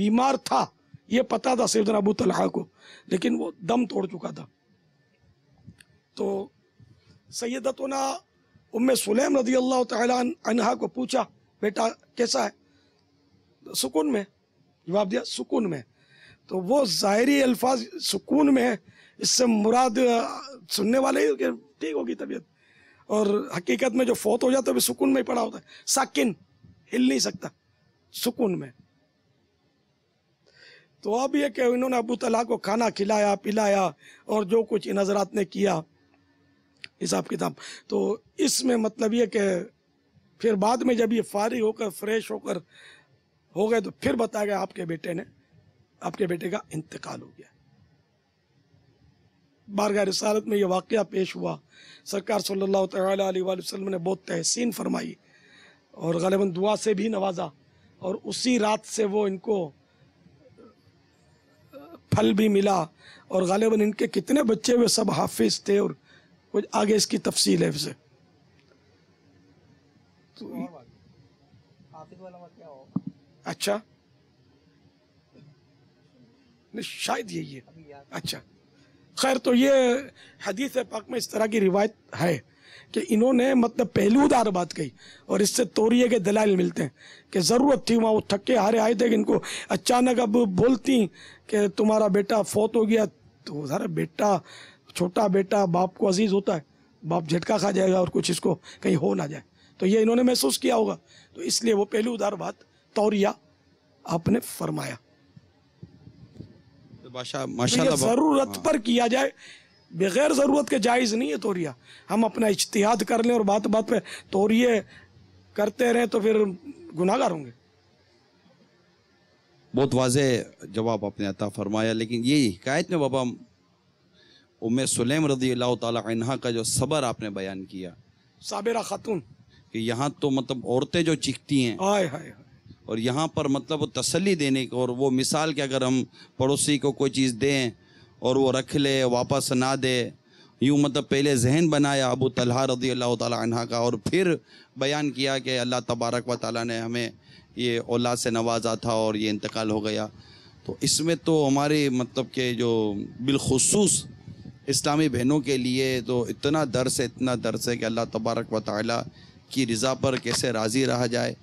बीमार था ये पता था सैदना अबू तलहा को लेकिन वो दम तोड़ चुका था तो सैदतना उम सुलेम रजी अल्लाह तहा को पूछा बेटा कैसा है सुकून में जवाब दिया सुकून में तो वो ज़ाहरी अल्फाज सुकून में है इससे मुराद सुनने वाले ही ठीक होगी तबीयत और हकीकत में जो फौत हो जाता है सुकून में ही पड़ा होता है साकिन हिल नहीं सकता सुकून में तो अब यह कि इन्होंने अबू तला को खाना खिलाया पिलाया और जो कुछ इन हजरात ने किया हिसाब किताब तो इसमें मतलब ये कि फिर बाद में जब ये फारी होकर फ्रेश होकर हो गए तो फिर बताया गया आपके बेटे ने आपके बेटे का इंतकाल हो गया बारगा रसालत में यह वाक़ पेश हुआ सरकार सल्ला वसम ने बहुत तहसीन फरमाई और गलबा दुआ से भी नवाजा और उसी रात से वो इनको फल भी मिला और गालिबा इनके कितने बच्चे हुए सब हाफिज थे और कुछ आगे इसकी तफसील है उसे तो, तो अच्छा शायद यही है अच्छा खैर तो ये हदीस पाक में इस तरह की रिवायत है कि इन्होंने मतलब पहलूदार बात कही और इससे तोरिए के दलाल मिलते हैं कि ज़रूरत थी वहाँ वो थके हारे आए थे कि इनको अचानक अब बोलती कि तुम्हारा बेटा फौत हो गया तो सारा बेटा छोटा बेटा बाप को अजीज़ होता है बाप झटका खा जाएगा और कुछ इसको कहीं हो ना जाए तो ये इन्होंने महसूस किया होगा तो इसलिए वो पहलूदार बात तौरिया आपने फरमाया तो माशाल्लाह तो जरूरत हाँ। पर किया जाए बगैर ज़रूरत के जायज़ नहीं है तोरिया हम अपना इश्तिहाद कर लें और बात बात पे तोरिए करते रहे तो फिर गुनागार होंगे बहुत वाज जवाब आपने अता फरमाया लेकिन ये हिकायत में बाबा उम सुलेम रजी अल्लाह का जो सबर आपने बयान किया साबिरा खातून कि यहाँ तो मतलब औरतें जो चिखती हैं हाय हाय और यहाँ पर मतलब वो तसली देने की और वो मिसाल के अगर हम पड़ोसी को कोई चीज़ दें और वो रख ले वापस ना दे यूँ मतलब पहले जहन बनाया अबू तलहा रदी अल्लाह तह का और फिर बयान किया कि अल्लाह तबारक व ताली ने हमें ये औलाद से नवाजा था और ये इंतकाल हो गया तो इसमें तो हमारे मतलब के जो बिलखसूस इस्लामी बहनों के लिए तो इतना दर्स है इतना दर्स है कि अल्लाह तबारक व ताली की रज़ा पर कैसे राज़ी रहा जाए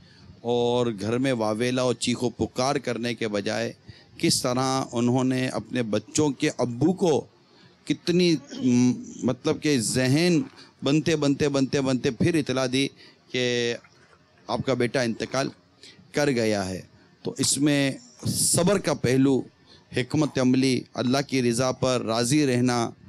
और घर में वावेला और चीखो पुकार करने के बजाय किस तरह उन्होंने अपने बच्चों के अब्बू को कितनी मतलब के जहन बनते बनते बनते बनते फिर इतला दी कि आपका बेटा इंतकाल कर गया है तो इसमें सब्र का पहलू हमत अमली अल्लाह की रज़ा पर राज़ी रहना